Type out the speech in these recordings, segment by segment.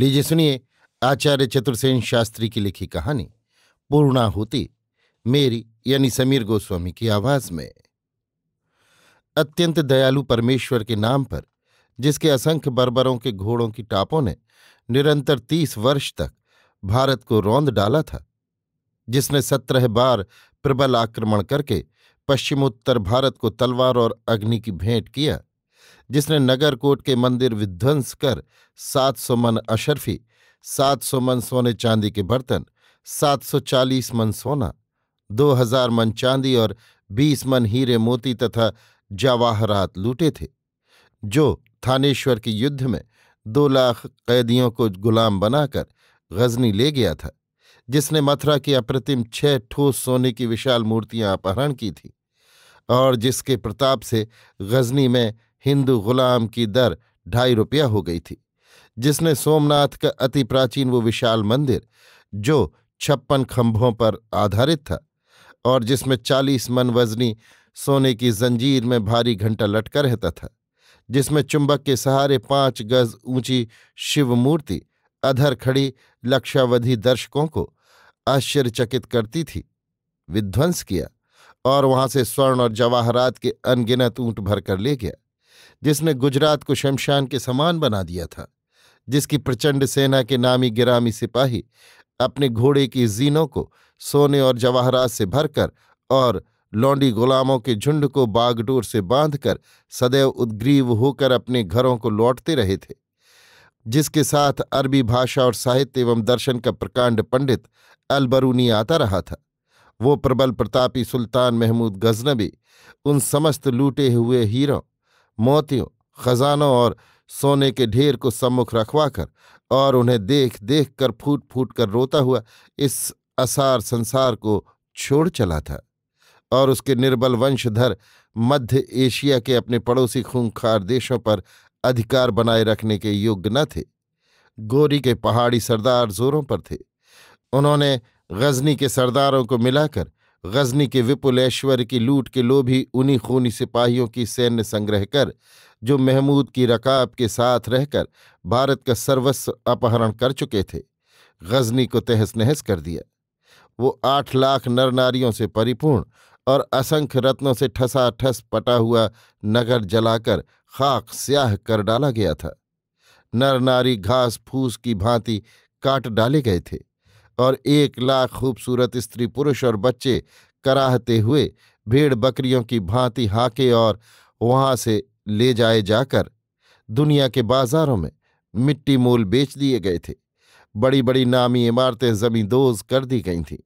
लीजिए सुनिए आचार्य चतुर्सेन शास्त्री की लिखी कहानी पूर्णाहुति मेरी यानी समीर गोस्वामी की आवाज में अत्यंत दयालु परमेश्वर के नाम पर जिसके असंख्य बर्बरों के घोड़ों की टापों ने निरंतर तीस वर्ष तक भारत को रौंद डाला था जिसने सत्रह बार प्रबल आक्रमण करके पश्चिमोत्तर भारत को तलवार और अग्नि की भेंट किया जिसने नगरकोट के मंदिर विध्वंस कर सात सौ मन अशरफी सात सौ मन सोने चांदी के बर्तन सात सौ चालीस मन सोना दो हजार मन चांदी और बीस मन हीरे मोती तथा जवाहरात लूटे थे जो थानेश्वर के युद्ध में दो लाख कैदियों को गुलाम बनाकर गजनी ले गया था जिसने मथुरा की अप्रतिम छह ठोस सोने की विशाल मूर्तियां अपहरण की थी और जिसके प्रताप से गजनी में हिंदू गुलाम की दर ढाई रुपया हो गई थी जिसने सोमनाथ का अति प्राचीन वो विशाल मंदिर जो छप्पन खंभों पर आधारित था और जिसमें चालीस मन वजनी सोने की जंजीर में भारी घंटा लटका रहता था जिसमें चुंबक के सहारे पांच गज ऊंची शिव मूर्ति अधर खड़ी लक्षावधि दर्शकों को आश्चर्यचकित करती थी विध्वंस किया और वहां से स्वर्ण और जवाहरात के अनगिनत ऊंट भरकर ले गया जिसने गुजरात को शमशान के समान बना दिया था जिसकी प्रचंड सेना के नामी गिरामी सिपाही अपने घोड़े की जीनों को सोने और जवाहरात से भरकर और लौंडी गुलामों के झुंड को बागडोर से बांधकर सदैव उद्ग्रीव होकर अपने घरों को लौटते रहे थे जिसके साथ अरबी भाषा और साहित्य एवं दर्शन का प्रकांड पंडित अलबरूनी आता रहा था वो प्रबल प्रतापी सुल्तान महमूद गजनबी उन समस्त लूटे हुए हीरों मोतियों खजानों और सोने के ढेर को सम्मुख रखवाकर और उन्हें देख देख कर फूट फूट कर रोता हुआ इस असार संसार को छोड़ चला था और उसके निर्बल वंशधर मध्य एशिया के अपने पड़ोसी खूंखार देशों पर अधिकार बनाए रखने के योग्य न थे गोरी के पहाड़ी सरदार जोरों पर थे उन्होंने गजनी के सरदारों को मिलाकर गजनी के विपुल ऐश्वर्य की लूट के लोभी उन्हीं खूनी सिपाहियों की सैन्य संग्रह कर जो महमूद की रकाब के साथ रहकर भारत का सर्वस्व अपहरण कर चुके थे गजनी को तहस नहस कर दिया वो आठ लाख नर नारियों से परिपूर्ण और असंख्य रत्नों से ठसाठस पटा हुआ नगर जलाकर खाक स्याह कर डाला गया था नर नारी घास फूस की भांति काट डाले गए थे और एक लाख खूबसूरत स्त्री पुरुष और बच्चे कराहते हुए भेड़ बकरियों की भांति हाके और वहां से ले जाए जाकर दुनिया के बाजारों में मिट्टी मोल बेच दिए गए थे बड़ी बड़ी नामी इमारतें जमींदोज कर दी गई थीं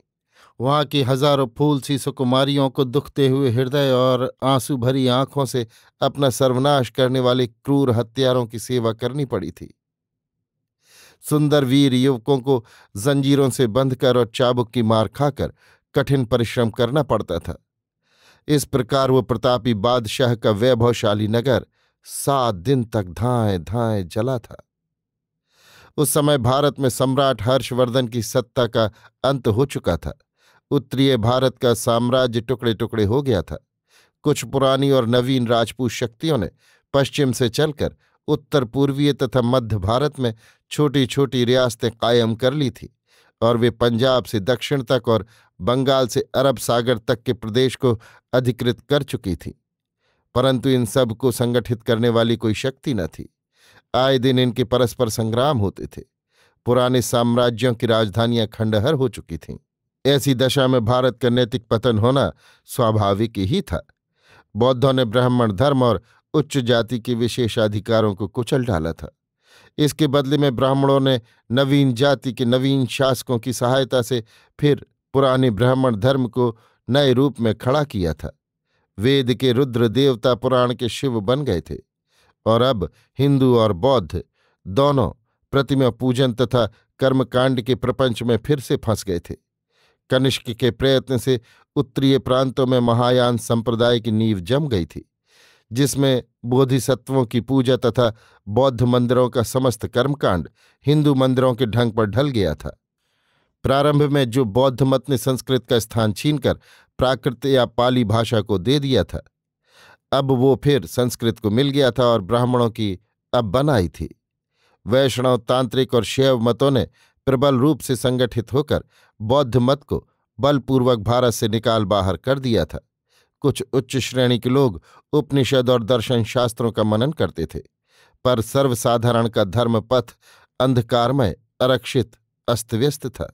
वहां की हजारों फूल सी सुकुमारियों को दुखते हुए हृदय और आंसू भरी आंखों से अपना सर्वनाश करने वाले क्रूर हत्यारों की सेवा करनी पड़ी थी सुंदर वीर युवकों को जंजीरों से बंधकर और चाबुक की मार खाकर कठिन परिश्रम करना पड़ता था इस प्रकार वो प्रतापी बादशाह का वैभवशाली नगर सात दिन तक धाए धाए जला था उस समय भारत में सम्राट हर्षवर्धन की सत्ता का अंत हो चुका था उत्तरीय भारत का साम्राज्य टुकड़े टुकड़े हो गया था कुछ पुरानी और नवीन राजपूत शक्तियों ने पश्चिम से चलकर उत्तर पूर्वीय तथा मध्य भारत में छोटी छोटी रियासतें कायम कर ली थी और वे पंजाब से दक्षिण तक और बंगाल से अरब सागर तक के प्रदेश को अधिकृत कर चुकी थी परंतु इन सब को संगठित करने वाली कोई शक्ति न थी आए दिन इनके परस्पर संग्राम होते थे पुराने साम्राज्यों की राजधानियां खंडहर हो चुकी थीं ऐसी दशा में भारत का नैतिक पतन होना स्वाभाविक ही था बौद्धों ने ब्राह्मण धर्म और उच्च जाति के विशेषाधिकारों को कुचल डाला था इसके बदले में ब्राह्मणों ने नवीन जाति के नवीन शासकों की सहायता से फिर पुराने ब्राह्मण धर्म को नए रूप में खड़ा किया था वेद के रुद्र देवता पुराण के शिव बन गए थे और अब हिंदू और बौद्ध दोनों प्रतिमा पूजन तथा कर्मकांड के प्रपंच में फिर से फंस गए थे कनिष्क के प्रयत्न से उत्तरीय प्रांतों में महायान संप्रदाय की नींव जम गई थी जिसमें बोधिसत्वों की पूजा तथा बौद्ध मंदिरों का समस्त कर्मकांड हिंदू मंदिरों के ढंग पर ढल गया था प्रारंभ में जो बौद्ध मत ने संस्कृत का स्थान छीनकर प्राकृत या पाली भाषा को दे दिया था अब वो फिर संस्कृत को मिल गया था और ब्राह्मणों की अब बनाई थी वैष्णव तांत्रिक और शैव मतों ने प्रबल रूप से संगठित होकर बौद्ध मत को बलपूर्वक भारत से निकाल बाहर कर दिया था कुछ उच्च श्रेणी के लोग उपनिषद और दर्शन शास्त्रों का मनन करते थे पर सर्वसाधारण का धर्म पथ अंधकारमय आरक्षित अस्त व्यस्त था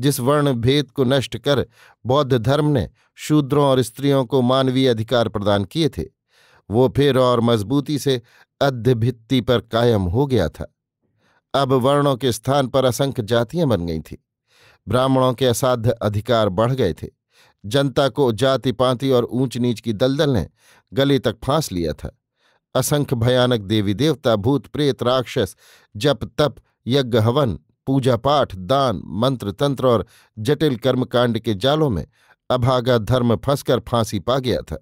जिस वर्ण भेद को नष्ट कर बौद्ध धर्म ने शूद्रों और स्त्रियों को मानवीय अधिकार प्रदान किए थे वो फिर और मजबूती से अध्यभित्ति पर कायम हो गया था अब वर्णों के स्थान पर असंख्य जातियां बन गई थीं ब्राह्मणों के असाध्य अधिकार बढ़ गए थे जनता को जाति पांति और ऊंच नीच की दलदल ने गले तक फांस लिया था असंख्य भयानक देवी देवता भूत प्रेत राक्षस जप तप यज्ञ हवन पूजा पाठ दान मंत्र तंत्र और जटिल कर्मकांड के जालों में अभागा धर्म फंसकर फांसी पा गया था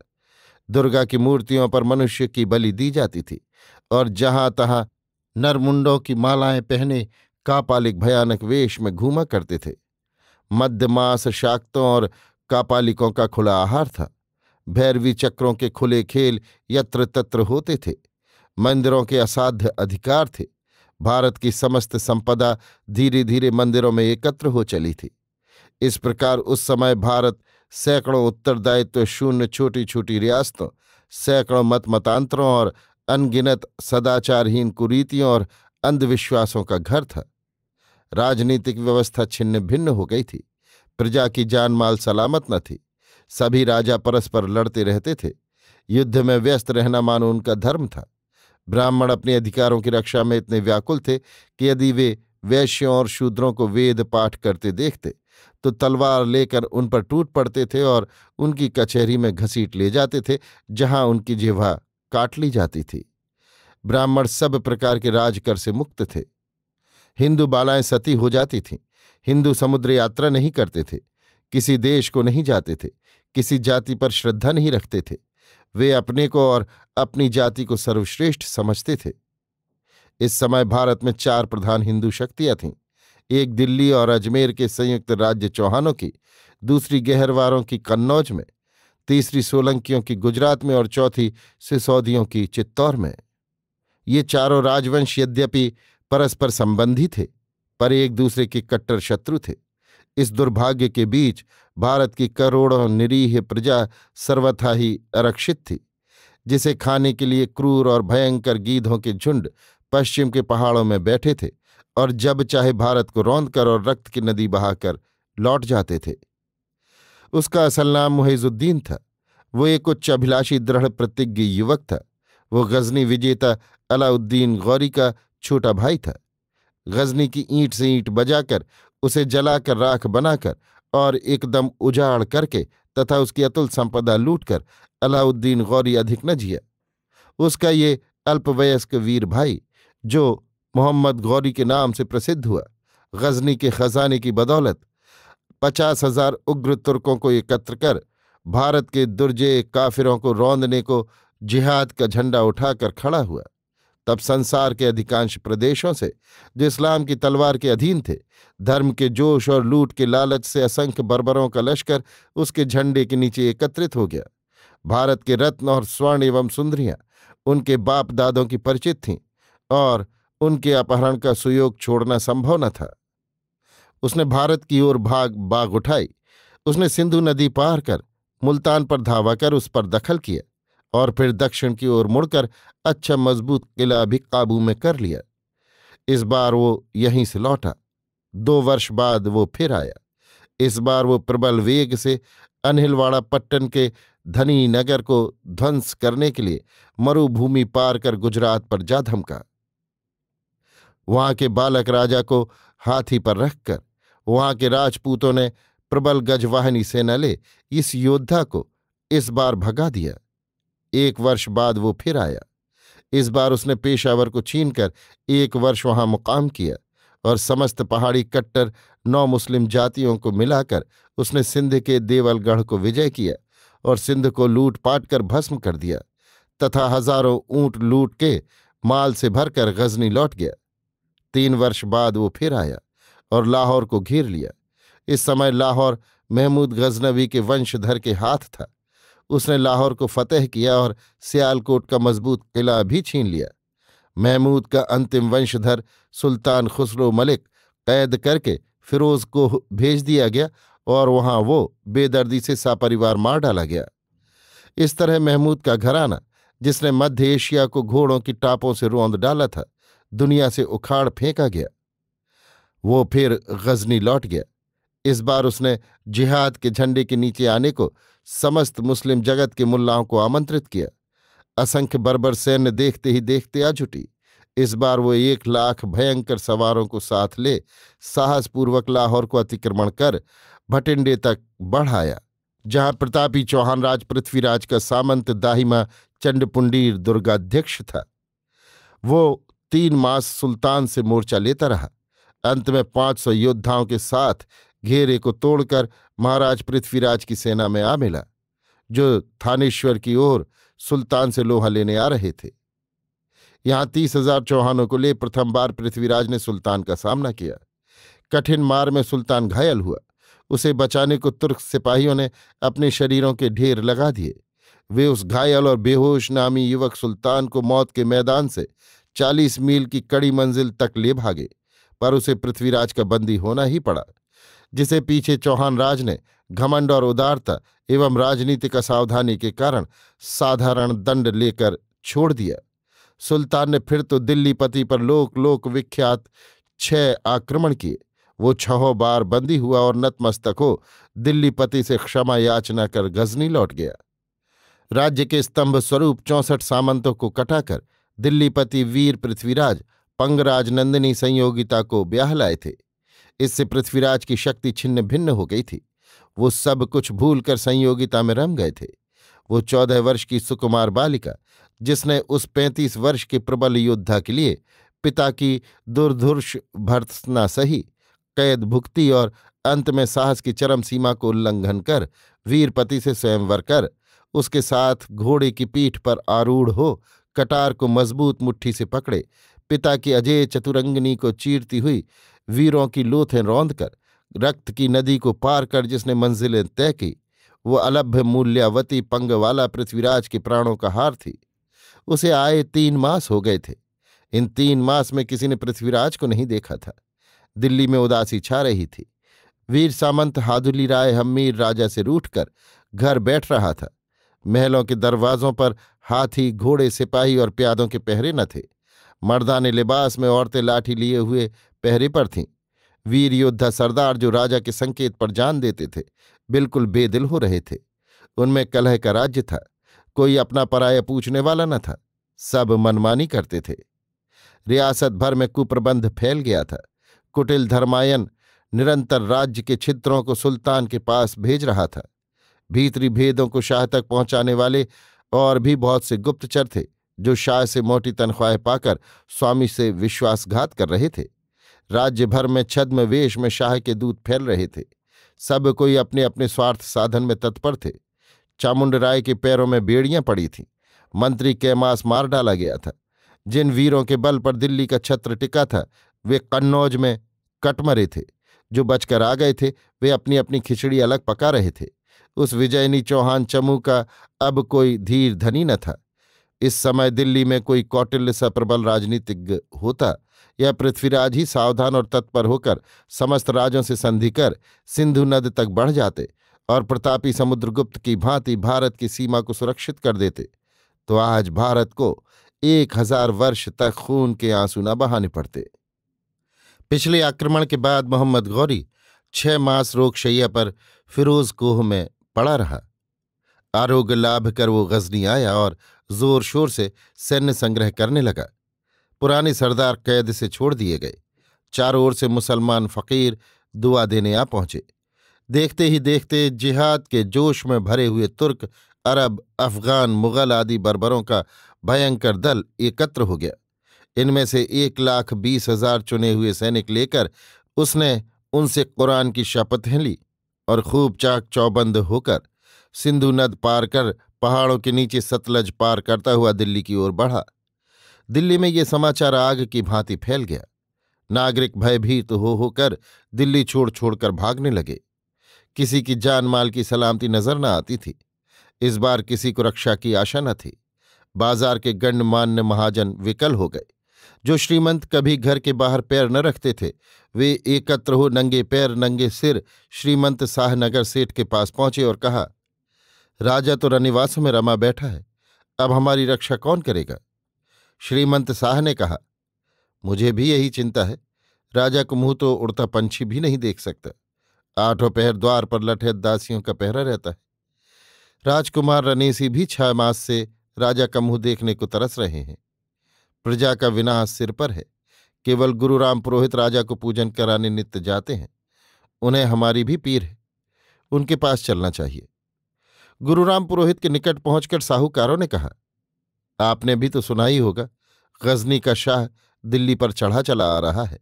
दुर्गा की मूर्तियों पर मनुष्य की बलि दी जाती थी और जहां तहां नरमुंडों की मालाएं पहने कापालिक भयानक वेश में घूमा करते थे मध्यमास शाक्तों और कापालिकों का खुला आहार था भैरवी चक्रों के खुले खेल यत्र तत्र होते थे मंदिरों के असाध्य अधिकार थे भारत की समस्त संपदा धीरे धीरे मंदिरों में एकत्र हो चली थी इस प्रकार उस समय भारत सैकड़ों उत्तरदायित्व शून्य छोटी छोटी रियासतों सैकड़ों मत मतांतरों और अनगिनत सदाचारहीन कुरीतियों और अंधविश्वासों का घर था राजनीतिक व्यवस्था छिन्न भिन्न हो गई थी प्रजा की जान माल सलामत न थी सभी राजा परस्पर लड़ते रहते थे युद्ध में व्यस्त रहना मानो उनका धर्म था ब्राह्मण अपने अधिकारों की रक्षा में इतने व्याकुल थे कि यदि वे वैश्यों और शूद्रों को वेद पाठ करते देखते तो तलवार लेकर उन पर टूट पड़ते थे और उनकी कचहरी में घसीट ले जाते थे जहां उनकी जिह्वा काट ली जाती थी ब्राह्मण सब प्रकार के राजकर से मुक्त थे हिंदू बालाएं सती हो जाती थीं हिंदू समुद्र यात्रा नहीं करते थे किसी देश को नहीं जाते थे किसी जाति पर श्रद्धा नहीं रखते थे वे अपने को और अपनी जाति को सर्वश्रेष्ठ समझते थे इस समय भारत में चार प्रधान हिंदू शक्तियां थीं एक दिल्ली और अजमेर के संयुक्त राज्य चौहानों की दूसरी गहरवारों की कन्नौज में तीसरी सोलंकियों की गुजरात में और चौथी सिसौदियों की चित्तौर में ये चारों राजवंश यद्यपि परस्पर संबंधी थे पर एक दूसरे के कट्टर शत्रु थे इस दुर्भाग्य के बीच भारत की करोड़ों निरीह प्रजा सर्वथा ही आरक्षित थी जिसे खाने के लिए क्रूर और भयंकर गीधों के झुंड पश्चिम के पहाड़ों में बैठे थे और जब चाहे भारत को रौंद कर और रक्त की नदी बहाकर लौट जाते थे उसका असल नाम मुहिजुद्दीन था वो एक उच्च अभिलाषी दृढ़ प्रतिज्ञ युवक था वो गजनी विजेता अलाउद्दीन गौरी का छोटा भाई था गजनी की ईंट से ईंट बजाकर उसे जलाकर राख बनाकर और एकदम उजाड़ करके तथा उसकी अतुल संपदा लूटकर अलाउद्दीन गौरी अधिक न जिया उसका ये अल्पवयस्क वीर भाई जो मोहम्मद गौरी के नाम से प्रसिद्ध हुआ गजनी के खजाने की बदौलत पचास हजार उग्र तुर्कों को एकत्र कर भारत के दुर्जे काफिरों को रौंदने को जिहाद का झंडा उठाकर खड़ा हुआ तब संसार के अधिकांश प्रदेशों से जो इस्लाम की तलवार के अधीन थे धर्म के जोश और लूट के लालच से असंख्य बर्बरों का लश्कर उसके झंडे के नीचे एकत्रित हो गया भारत के रत्न और स्वर्ण एवं सुंदरियां उनके बाप दादों की परिचित थीं और उनके अपहरण का सुयोग छोड़ना संभव न था उसने भारत की ओर भाग बाग उठाई उसने सिंधु नदी पार कर मुल्तान पर धावा कर उस पर दखल किया और फिर दक्षिण की ओर मुड़कर अच्छा मजबूत किला भी काबू में कर लिया इस बार वो यहीं से लौटा दो वर्ष बाद वो फिर आया इस बार वो प्रबल वेग से अनिलवाड़ा पट्टन के धनी नगर को ध्वंस करने के लिए मरुभूमि पार कर गुजरात पर जा धमका वहां के बालक राजा को हाथी पर रखकर वहां के राजपूतों ने प्रबल गजवाहिनी सेना ले इस योद्धा को इस बार भगा दिया एक वर्ष बाद वो फिर आया इस बार उसने पेशावर को छीनकर एक वर्ष वहां मुकाम किया और समस्त पहाड़ी कट्टर नौ मुस्लिम जातियों को मिलाकर उसने सिंध के देवलगढ़ को विजय किया और सिंध को लूट पाट कर भस्म कर दिया तथा हजारों ऊंट लूट के माल से भरकर गजनी लौट गया तीन वर्ष बाद वो फिर आया और लाहौर को घेर लिया इस समय लाहौर महमूद गजनवी के वंशधर के हाथ था उसने लाहौर को फतेह किया और सियालकोट का मजबूत किला भी छीन लिया महमूद का अंतिम वंशधर सुल्तान खुसरो मलिक कैद करके फिरोज को भेज दिया गया और वहां वो बेदर्दी से सापरिवार मार डाला गया इस तरह महमूद का घराना जिसने मध्य एशिया को घोड़ों की टापों से रोंद डाला था दुनिया से उखाड़ फेंका गया वो फिर गजनी लौट गया इस बार उसने जिहाद के झंडे के नीचे आने को समस्त मुस्लिम जगत के मुल्लाओं को आमंत्रित किया असंख्य बर्बर सैन्य देखते ही देखते आ जुटी इस बार वो एक लाख भयंकर सवारों को साथ ले साहसपूर्वक लाहौर को अतिक्रमण कर भटिंडे तक बढ़ाया जहां प्रतापी चौहान राज पृथ्वीराज का सामंत दाहिमा चंडपुंडीर दुर्गाध्यक्ष था वो तीन मास सुल्तान से मोर्चा लेता रहा अंत में 500 योद्धाओं के साथ घेरे को तोड़कर महाराज पृथ्वीराज की सेना में आ मिला जो थानेश्वर की ओर सुल्तान से लोहा लेने आ रहे थे यहां तीस हजार चौहानों को ले प्रथम बार पृथ्वीराज ने सुल्तान का सामना किया कठिन मार में सुल्तान घायल हुआ उसे बचाने को तुर्क सिपाहियों ने अपने शरीरों के ढेर लगा दिए वे उस घायल और बेहोश नामी युवक सुल्तान को मौत के मैदान से चालीस मील की कड़ी मंजिल तक ले भागे पर उसे पृथ्वीराज का बंदी होना ही पड़ा जिसे पीछे चौहान राज ने घमंड और उदारता एवं राजनीतिक असावधानी के कारण साधारण दंड लेकर छोड़ दिया सुल्तान ने फिर तो दिल्ली पति पर लोक लोक विख्यात छह आक्रमण किए वो छहों बार बंदी हुआ और नतमस्तक हो दिल्ली पति से क्षमा याचना कर गजनी लौट गया राज्य के स्तंभ स्वरूप चौंसठ सामंतों को कटाकर दिल्लीपति वीर पृथ्वीराज पंगराज नंदिनी संयोगिता को ब्याह लाए थे इससे पृथ्वीराज की शक्ति छिन्न भिन्न हो गई थी वो सब कुछ भूलकर संयोगिता में रम गए थे वो चौदह वर्ष की सुकुमार बालिका जिसने उस पैंतीस वर्ष के प्रबल योद्धा के लिए पिता की दुर्धुर्ष भर्त्सना सही कैद भुक्ति और अंत में साहस की चरम सीमा को उल्लंघन कर वीरपति से स्वयंवर कर उसके साथ घोड़े की पीठ पर आरूढ़ हो कटार को मजबूत मुट्ठी से पकड़े पिता की अजय चतुरंगनी को चीरती हुई वीरों की लोथें रौंद कर रक्त की नदी को पार कर जिसने मंजिलें तय की वो अलभ्य मूल्यावती वाला पृथ्वीराज के प्राणों का हार थी उसे आए तीन मास हो गए थे इन तीन मास में किसी ने पृथ्वीराज को नहीं देखा था दिल्ली में उदासी छा रही थी वीर सामंत हादुली राय हमीर राजा से रूठकर घर बैठ रहा था महलों के दरवाजों पर हाथी घोड़े सिपाही और प्यादों के पहरे न थे मर्दाने लिबास में औरतें लाठी लिए हुए पहरे पर थीं वीर योद्धा सरदार जो राजा के संकेत पर जान देते थे बिल्कुल बेदिल हो रहे थे उनमें कलह का राज्य था कोई अपना पराया पूछने वाला न था सब मनमानी करते थे रियासत भर में कुप्रबंध फैल गया था कुटिल धर्मायन निरंतर राज्य के छिद्रों को सुल्तान के पास भेज रहा था भीतरी भेदों को शाह तक पहुंचाने वाले और भी बहुत से गुप्तचर थे जो शाह से मोटी तनख्वाहें पाकर स्वामी से विश्वासघात कर रहे थे राज्य भर में छद्म वेश में शाह के दूत फैल रहे थे सब कोई अपने अपने स्वार्थ साधन में तत्पर थे चामुंड राय के पैरों में बेड़ियां पड़ी थीं मंत्री कैमास मार डाला गया था जिन वीरों के बल पर दिल्ली का छत्र टिका था वे कन्नौज में कटमरे थे जो बचकर आ गए थे वे अपनी अपनी खिचड़ी अलग पका रहे थे उस विजयनी चौहान चमू का अब कोई धीर धनी न था इस समय दिल्ली में कोई कौटिल्य सप्रबल राजनीतिज्ञ होता यह पृथ्वीराज ही सावधान और तत्पर होकर समस्त राजों से संधि कर सिंधु नद तक बढ़ जाते और प्रतापी समुद्रगुप्त की भांति भारत की सीमा को सुरक्षित कर देते तो आज भारत को एक हजार वर्ष तक खून के आंसू न बहाने पड़ते पिछले आक्रमण के बाद मोहम्मद गौरी छह मास रोगशैया पर फिरोज कोह में पड़ा रहा आरोग्य लाभ कर वो गजनी आया और जोर शोर से सैन्य संग्रह करने लगा पुराने सरदार कैद से छोड़ दिए गए चारों ओर से मुसलमान फ़कीर दुआ देने आ पहुंचे देखते ही देखते जिहाद के जोश में भरे हुए तुर्क अरब अफगान मुगल आदि बर्बरों का भयंकर दल एकत्र हो गया इनमें से एक लाख बीस हजार चुने हुए सैनिक लेकर उसने उनसे कुरान की शपथें ली और खूब चाक चौबंद होकर सिंधु नद पार कर पहाड़ों के नीचे सतलज पार करता हुआ दिल्ली की ओर बढ़ा दिल्ली में ये समाचार आग की भांति फैल गया नागरिक भयभीत हो होकर दिल्ली छोड़ छोड़कर भागने लगे किसी की जान माल की सलामती नजर न आती थी इस बार किसी को रक्षा की आशा न थी बाजार के गणमान्य महाजन विकल हो गए जो श्रीमंत कभी घर के बाहर पैर न रखते थे वे एकत्र हो नंगे पैर नंगे सिर श्रीमंत शाहनगर सेठ के पास पहुंचे और कहा राजा तो रनिवास में रमा बैठा है अब हमारी रक्षा कौन करेगा श्रीमंत शाह ने कहा मुझे भी यही चिंता है राजा को मुंह तो उड़ता पंछी भी नहीं देख सकता आठों पहर द्वार पर लठे दासियों का पहरा रहता है राजकुमार रनेसी भी छह मास से राजा का मुंह देखने को तरस रहे हैं प्रजा का विनाश सिर पर है केवल गुरु राम पुरोहित राजा को पूजन कराने नित्य जाते हैं उन्हें हमारी भी पीर है उनके पास चलना चाहिए गुरुराम पुरोहित के निकट पहुंचकर साहूकारों ने कहा आपने भी तो सुना ही होगा गजनी का शाह दिल्ली पर चढ़ा चला आ रहा है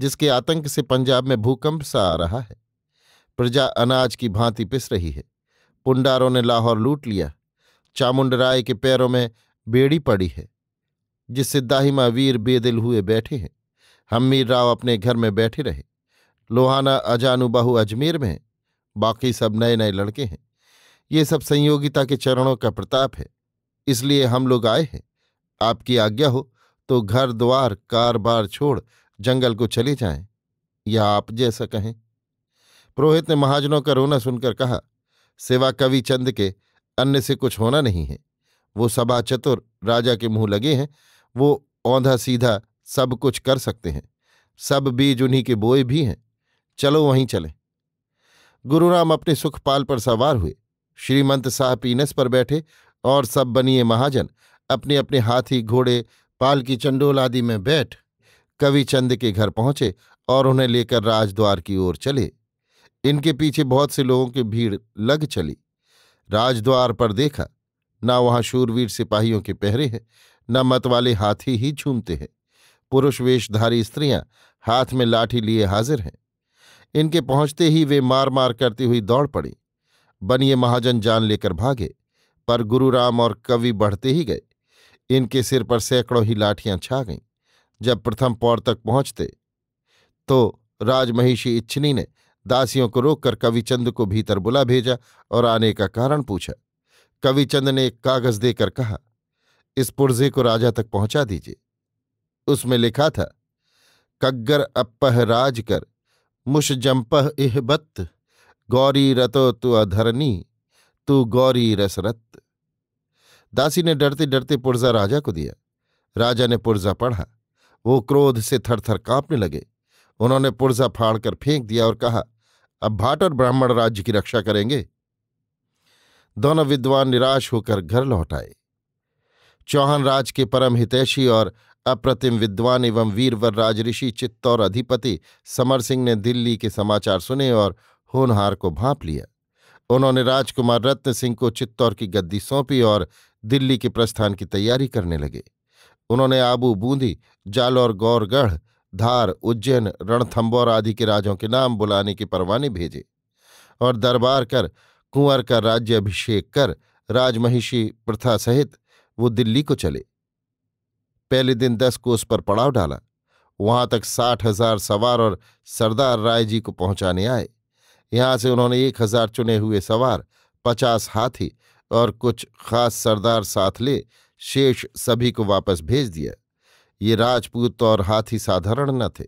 जिसके आतंक से पंजाब में भूकंप सा आ रहा है प्रजा अनाज की भांति पिस रही है पुंडारों ने लाहौर लूट लिया चामुंड राय के पैरों में बेड़ी पड़ी है जिससे दाहिमा वीर बेदिल हुए बैठे हैं हम्मीर राव अपने घर में बैठे रहे लोहाना अजानु अजमेर में हैं बाकी सब नए नए लड़के हैं ये सब संयोगिता के चरणों का प्रताप है इसलिए हम लोग आए हैं आपकी आज्ञा हो तो घर द्वार बार छोड़ जंगल को चले जाएं या आप जैसा कहें पुरोहित ने महाजनों का रोना सुनकर कहा सेवा कवि चंद के अन्य से कुछ होना नहीं है वो सभा चतुर राजा के मुंह लगे हैं वो औंधा सीधा सब कुछ कर सकते हैं सब बीज उन्हीं के बोए भी हैं चलो वहीं चले गुरुराम अपने सुखपाल पर सवार हुए श्रीमंत साहब पीनस पर बैठे और सब बनिए महाजन अपने अपने हाथी घोड़े पाल की चंडोल आदि में बैठ कवि चंद के घर पहुंचे और उन्हें लेकर राजद्वार की ओर चले इनके पीछे बहुत से लोगों की भीड़ लग चली राजद्वार पर देखा ना वहां शूरवीर सिपाहियों के पहरे हैं न मत वाले हाथी ही झूमते हैं पुरुष वेशधारी स्त्रियां हाथ में लाठी लिए हाजिर हैं इनके पहुंचते ही वे मार मार करती हुई दौड़ पड़ी बनिए महाजन जान लेकर भागे पर गुरुराम और कवि बढ़ते ही गए इनके सिर पर सैकड़ों ही लाठियां छा गईं जब प्रथम पौर तक पहुंचते तो राजमहिषी इच्छनी ने दासियों को रोककर कविचंद को भीतर बुला भेजा और आने का कारण पूछा कविचंद ने एक कागज देकर कहा इस पुर्जे को राजा तक पहुंचा दीजिए उसमें लिखा था कग्गर अपह राज कर मुश जम्पह इहबत गौरी रतो तु अधरनी तू गौरी रसरत दासी ने डरते डरते पुर्जा राजा को दिया राजा ने पुर्जा पढ़ा वो क्रोध से थरथर कांपने लगे उन्होंने पुर्जा फाड़कर फेंक दिया और कहा अब भाट और ब्राह्मण राज्य की रक्षा करेंगे दोनों विद्वान निराश होकर घर लौट आए चौहान राज के परम हितैषी और अप्रतिम विद्वान एवं वीरवर राजऋषि चित्तौर अधिपति समर सिंह ने दिल्ली के समाचार सुने और होनहार को भाप लिया उन्होंने राजकुमार रत्न सिंह को चित्तौर की गद्दी सौंपी और दिल्ली के प्रस्थान की तैयारी करने लगे उन्होंने आबू बूंदी जालौर गौरगढ़ धार उज्जैन रणथंबौर आदि के राजों के नाम बुलाने के परवाने भेजे और दरबार कर कुंवर का राज्य अभिषेक कर राजमहिषी प्रथा सहित वो दिल्ली को चले पहले दिन दस कोस पर पड़ाव डाला वहां तक साठ हजार सवार और सरदार राय जी को पहुंचाने आए यहां से उन्होंने एक हजार चुने हुए सवार पचास हाथी और कुछ खास सरदार साथ ले शेष सभी को वापस भेज दिया ये राजपूत और हाथी साधारण न थे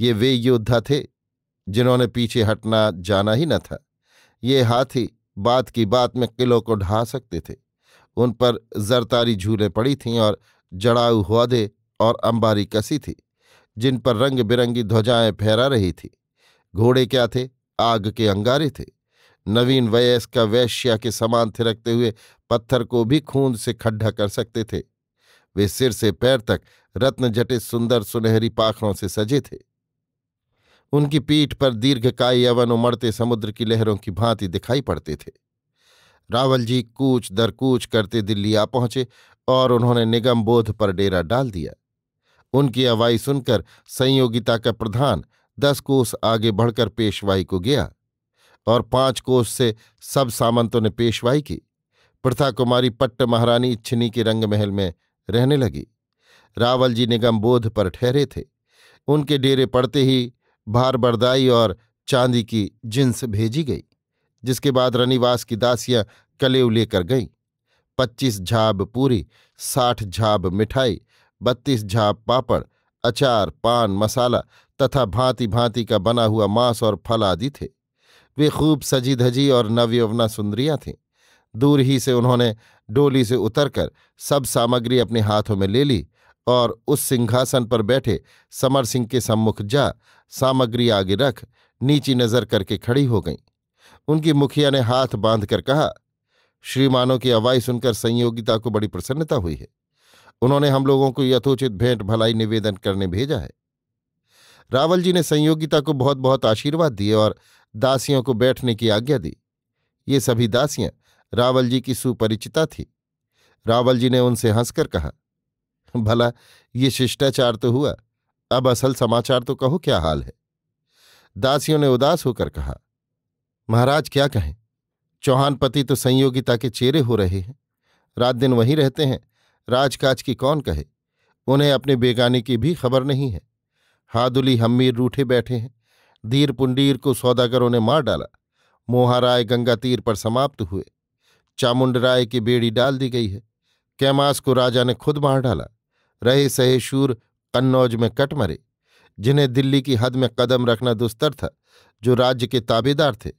ये वे योद्धा थे जिन्होंने पीछे हटना जाना ही न था ये हाथी बात की बात में किलों को ढहा सकते थे उन पर जरतारी झूले पड़ी थीं और जड़ाऊ हौदे और अंबारी कसी थी जिन पर रंग बिरंगी ध्वजाएं फहरा रही थी घोड़े क्या थे आग के अंगारे थे नवीन वयस का वैश्या के समान थिरकते हुए पत्थर को भी खूंद से खड्ढा कर सकते थे वे सिर से पैर तक रत्न जटे सुंदर सुनहरी पाखरों से सजे थे उनकी पीठ पर दीर्घकाय यवन उमड़ते समुद्र की लहरों की भांति दिखाई पड़ते थे रावल जी कूच दर कूच करते दिल्ली आ पहुंचे और उन्होंने निगम बोध पर डेरा डाल दिया उनकी अवाई सुनकर संयोगिता का प्रधान दस कोस आगे बढ़कर पेशवाई को गया और पांच कोस से सब सामंतों ने पेशवाई की प्रथा कुमारी पट्ट महारानी इच्छिनी के रंग महल में रहने लगी रावल जी निगम बोध पर ठहरे थे उनके डेरे पड़ते ही भार बरदाई और चांदी की जिन्स भेजी गई जिसके बाद रनिवास की दासियां कलेव लेकर गईं पच्चीस झाब पूरी साठ झाब मिठाई बत्तीस झाब पापड़ अचार पान मसाला तथा भांति भांति का बना हुआ मांस और फल आदि थे वे खूब सजी धजी और नवयवना सुंदरियां थीं दूर ही से उन्होंने डोली से उतरकर सब सामग्री अपने हाथों में ले ली और उस सिंहासन पर बैठे समर सिंह के सम्मुख जा सामग्री आगे रख नीची नजर करके खड़ी हो गई उनकी मुखिया ने हाथ बांधकर कहा श्रीमानों की आवाज़ सुनकर संयोगिता को बड़ी प्रसन्नता हुई है उन्होंने हम लोगों को यथोचित भेंट भलाई निवेदन करने भेजा है रावल जी ने संयोगिता को बहुत बहुत आशीर्वाद दिए और दासियों को बैठने की आज्ञा दी ये सभी दासियां रावल जी की सुपरिचिता थी रावल जी ने उनसे हंसकर कहा भला ये शिष्टाचार तो हुआ अब असल समाचार तो कहो क्या हाल है दासियों ने उदास होकर कहा महाराज क्या कहें चौहान पति तो संयोगिता के चेहरे हो रहे हैं रात दिन वहीं रहते हैं राजकाज की कौन कहे उन्हें अपने बेगाने की भी खबर नहीं है हादुली हम्मीर रूठे बैठे हैं धीर पुंडीर को सौदागरों ने मार डाला मोहाराय गंगा तीर पर समाप्त हुए चामुंडराय की बेड़ी डाल दी गई है कैमास को राजा ने खुद मार डाला रहे सहे शूर कन्नौज में कट मरे जिन्हें दिल्ली की हद में कदम रखना दुस्तर था जो राज्य के ताबेदार थे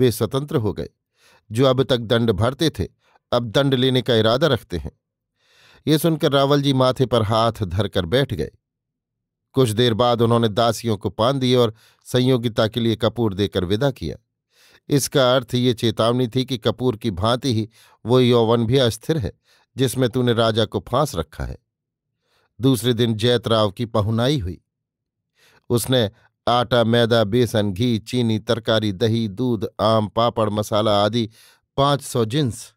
वे स्वतंत्र हो गए जो अब तक दंड भरते थे अब दंड लेने का इरादा रखते हैं ये सुनकर रावल जी माथे पर हाथ धरकर बैठ गए कुछ देर बाद उन्होंने दासियों को पान दिए और संयोगिता के लिए कपूर देकर विदा किया इसका अर्थ ये चेतावनी थी कि कपूर की भांति ही वो यौवन भी अस्थिर है जिसमें तूने राजा को फांस रखा है दूसरे दिन जैतराव की पहुनाई हुई उसने आटा मैदा बेसन घी चीनी तरकारी दही दूध आम पापड़ मसाला आदि पांच सौ जिन्स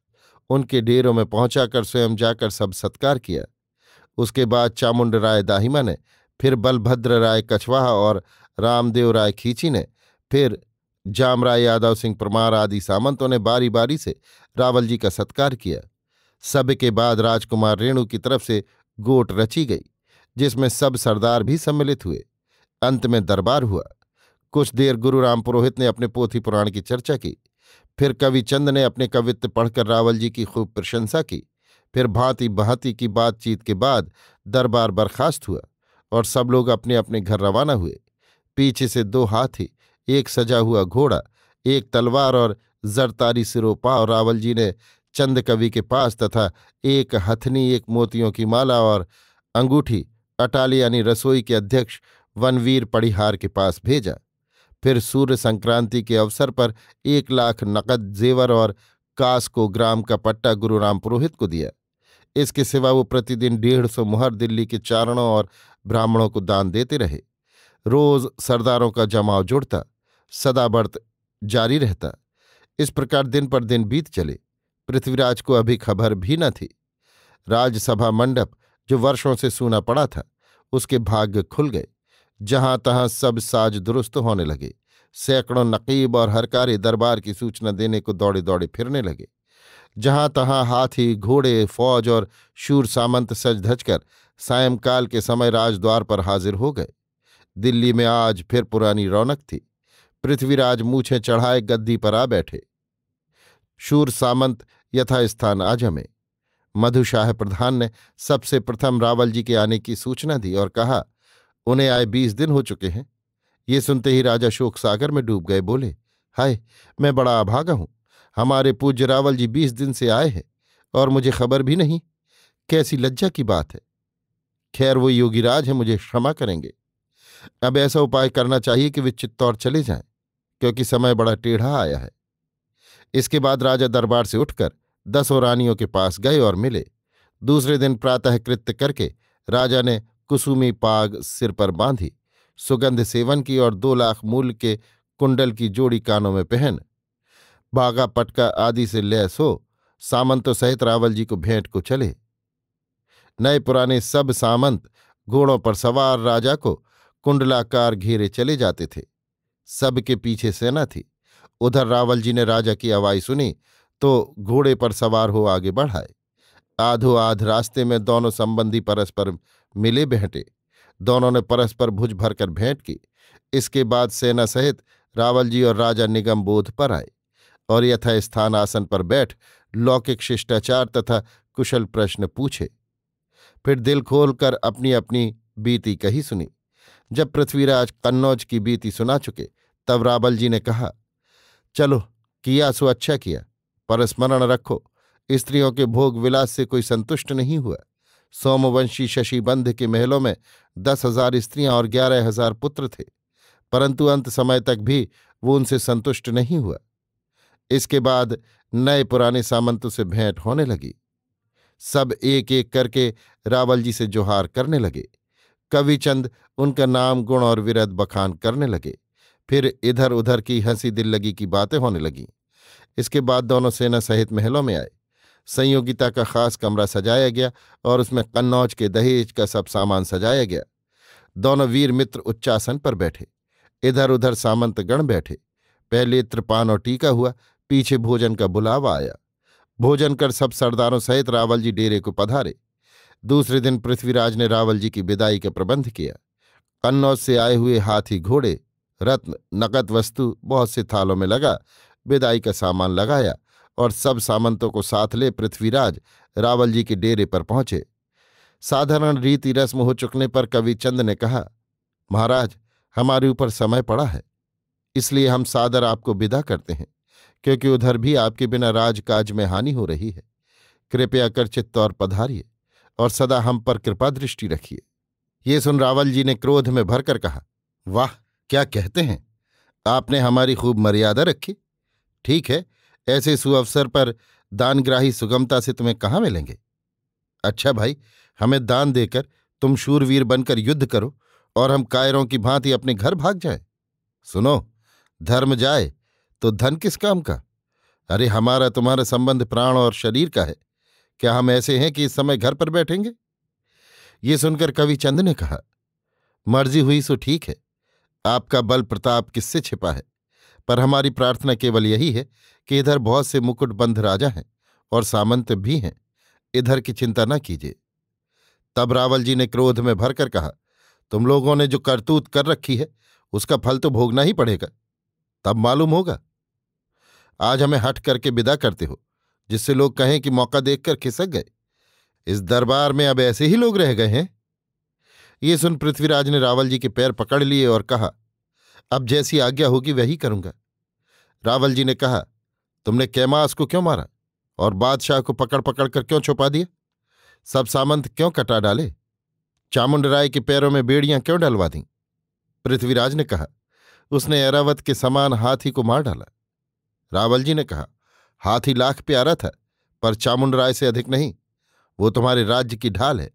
उनके डेरों में पहुंचाकर स्वयं जाकर सब सत्कार किया उसके बाद चामुंड राय दाहिमा ने फिर बलभद्र राय कछवाहा और रामदेव राय खींची ने फिर जामराय यादव सिंह परमार आदि सामंतों ने बारी बारी से रावल जी का सत्कार किया सब के बाद राजकुमार रेणु की तरफ से गोट रची गई जिसमें सब सरदार भी सम्मिलित हुए अंत में दरबार हुआ कुछ देर गुरु राम पुरोहित ने अपने पोथी पुराण की चर्चा की फिर कवि चंद ने अपने कवित्व पढ़कर रावल जी की खूब प्रशंसा की फिर भांति भांति की बातचीत के बाद दरबार बर्खास्त हुआ और सब लोग अपने अपने घर रवाना हुए पीछे से दो हाथी एक सजा हुआ घोड़ा एक तलवार और जरतारी सिरोपा और रावल जी ने चंद कवि के पास तथा एक हथनी एक मोतियों की माला और अंगूठी अटाली यानी रसोई के अध्यक्ष वनवीर पड़िहार के पास भेजा फिर सूर्य संक्रांति के अवसर पर एक लाख नकद जेवर और कास को ग्राम का पट्टा गुरुराम पुरोहित को दिया इसके सिवा वो प्रतिदिन डेढ़ सौ मुहर दिल्ली के चारणों और ब्राह्मणों को दान देते रहे रोज सरदारों का जमाव जुड़ता सदा जारी रहता इस प्रकार दिन पर दिन बीत चले पृथ्वीराज को अभी खबर भी न थी राजसभा मंडप जो वर्षों से सूना पड़ा था उसके भाग्य खुल गए जहां तहां सब साज दुरुस्त होने लगे सैकड़ों नकीब और हरकारी दरबार की सूचना देने को दौड़े दौड़े फिरने लगे जहां तहां हाथी घोड़े फौज और शूर सामंत सज धजकर सायंकाल के समय राजद्वार पर हाजिर हो गए दिल्ली में आज फिर पुरानी रौनक थी पृथ्वीराज मूछे चढ़ाए गद्दी पर आ बैठे शूर सामंत यथास्थान आ जमे मधुशाह प्रधान ने सबसे प्रथम रावल जी के आने की सूचना दी और कहा उन्हें आए बीस दिन हो चुके हैं ये सुनते ही राजा शोक सागर में डूब गए बोले हाय मैं बड़ा अभागा हूं हमारे पूज्य रावल जी बीस दिन से आए हैं और मुझे खबर भी नहीं कैसी लज्जा की बात है खैर वो योगीराज है मुझे क्षमा करेंगे अब ऐसा उपाय करना चाहिए कि वे चित्तौर चले जाएं क्योंकि समय बड़ा टेढ़ा आया है इसके बाद राजा दरबार से उठकर दसों रानियों के पास गए और मिले दूसरे दिन प्रातः कृत्य करके राजा ने कुसुमी पाग सिर पर बांधी सुगंध सेवन की और दो लाख मूल्य के कुंडल की जोड़ी कानों में पहन बागा पटका आदि से लैस हो सामंतों सहित रावल जी को भेंट को चले नए पुराने सब सामंत घोड़ों पर सवार राजा को कुंडलाकार घेरे चले जाते थे सबके पीछे सेना थी उधर रावल जी ने राजा की आवाज सुनी तो घोड़े पर सवार हो आगे बढ़ाए आधो आध रास्ते में दोनों संबंधी परस्पर मिले बहटे दोनों ने परस्पर भुज भरकर भेंट की इसके बाद सेना सहित रावल जी और राजा निगम बोध पर आए और यथास्थान आसन पर बैठ लौकिक शिष्टाचार तथा कुशल प्रश्न पूछे फिर दिल खोल कर अपनी अपनी बीती कही सुनी जब पृथ्वीराज कन्नौज की बीती सुना चुके तब रावल जी ने कहा चलो किया सो अच्छा किया पर स्मरण रखो स्त्रियों के भोग विलास से कोई संतुष्ट नहीं हुआ सोमवंशी शशिबंध के महलों में दस हजार स्त्रियां और ग्यारह हजार पुत्र थे परंतु अंत समय तक भी वो उनसे संतुष्ट नहीं हुआ इसके बाद नए पुराने सामंतों से भेंट होने लगी सब एक एक करके रावल जी से जोहार करने लगे कविचंद उनका नाम गुण और विरद बखान करने लगे फिर इधर उधर की हंसी दिल लगी की बातें होने लगीं इसके बाद दोनों सेना सहित महलों में आए संयोगिता का खास कमरा सजाया गया और उसमें कन्नौज के दहेज का सब सामान सजाया गया दोनों वीर मित्र उच्चासन पर बैठे इधर उधर सामंतगण बैठे पहले त्रिपान और टीका हुआ पीछे भोजन का बुलावा आया भोजन कर सब सरदारों सहित रावल जी डेरे को पधारे दूसरे दिन पृथ्वीराज ने रावल जी की विदाई का प्रबंध किया कन्नौज से आए हुए हाथी घोड़े रत्न नकद वस्तु बहुत से थालों में लगा विदाई का सामान लगाया और सब सामंतों को साथ ले पृथ्वीराज रावल जी के डेरे पर पहुंचे साधारण रीति रस्म हो चुकने पर कविचंद ने कहा महाराज हमारे ऊपर समय पड़ा है इसलिए हम सादर आपको विदा करते हैं क्योंकि उधर भी आपके बिना राजकाज में हानि हो रही है कृपया कर चित्त और पधारिए और सदा हम पर कृपा दृष्टि रखिए ये सुन रावल जी ने क्रोध में भरकर कहा वाह क्या कहते हैं आपने हमारी खूब मर्यादा रखी ठीक है ऐसे सुअवसर पर दानग्राही सुगमता से तुम्हें कहाँ मिलेंगे अच्छा भाई हमें दान देकर तुम शूरवीर बनकर युद्ध करो और हम कायरों की भांति अपने घर भाग जाए सुनो धर्म जाए तो धन किस काम का अरे हमारा तुम्हारा संबंध प्राण और शरीर का है क्या हम ऐसे हैं कि इस समय घर पर बैठेंगे ये सुनकर कवि चंद ने कहा मर्जी हुई सो ठीक है आपका बल प्रताप किससे छिपा है पर हमारी प्रार्थना केवल यही है कि इधर बहुत से मुकुटबंध राजा हैं और सामंत भी हैं इधर की चिंता न कीजिए तब रावल जी ने क्रोध में भरकर कहा तुम लोगों ने जो करतूत कर रखी है उसका फल तो भोगना ही पड़ेगा तब मालूम होगा आज हमें हट करके विदा करते हो जिससे लोग कहें कि मौका देखकर खिसक गए इस दरबार में अब ऐसे ही लोग रह गए हैं ये सुन पृथ्वीराज ने रावल जी के पैर पकड़ लिए और कहा अब जैसी आज्ञा होगी वही करूंगा रावल जी ने कहा तुमने कैमास को क्यों मारा और बादशाह को पकड़ पकड़ कर क्यों छुपा दिया सब सामंत क्यों कटा डाले चामुंड राय के पैरों में बेड़ियां क्यों डलवा दी पृथ्वीराज ने कहा उसने एरावत के समान हाथी को मार डाला रावल जी ने कहा हाथी लाख प्यारा था पर चामुंड राय से अधिक नहीं वो तुम्हारे राज्य की ढाल है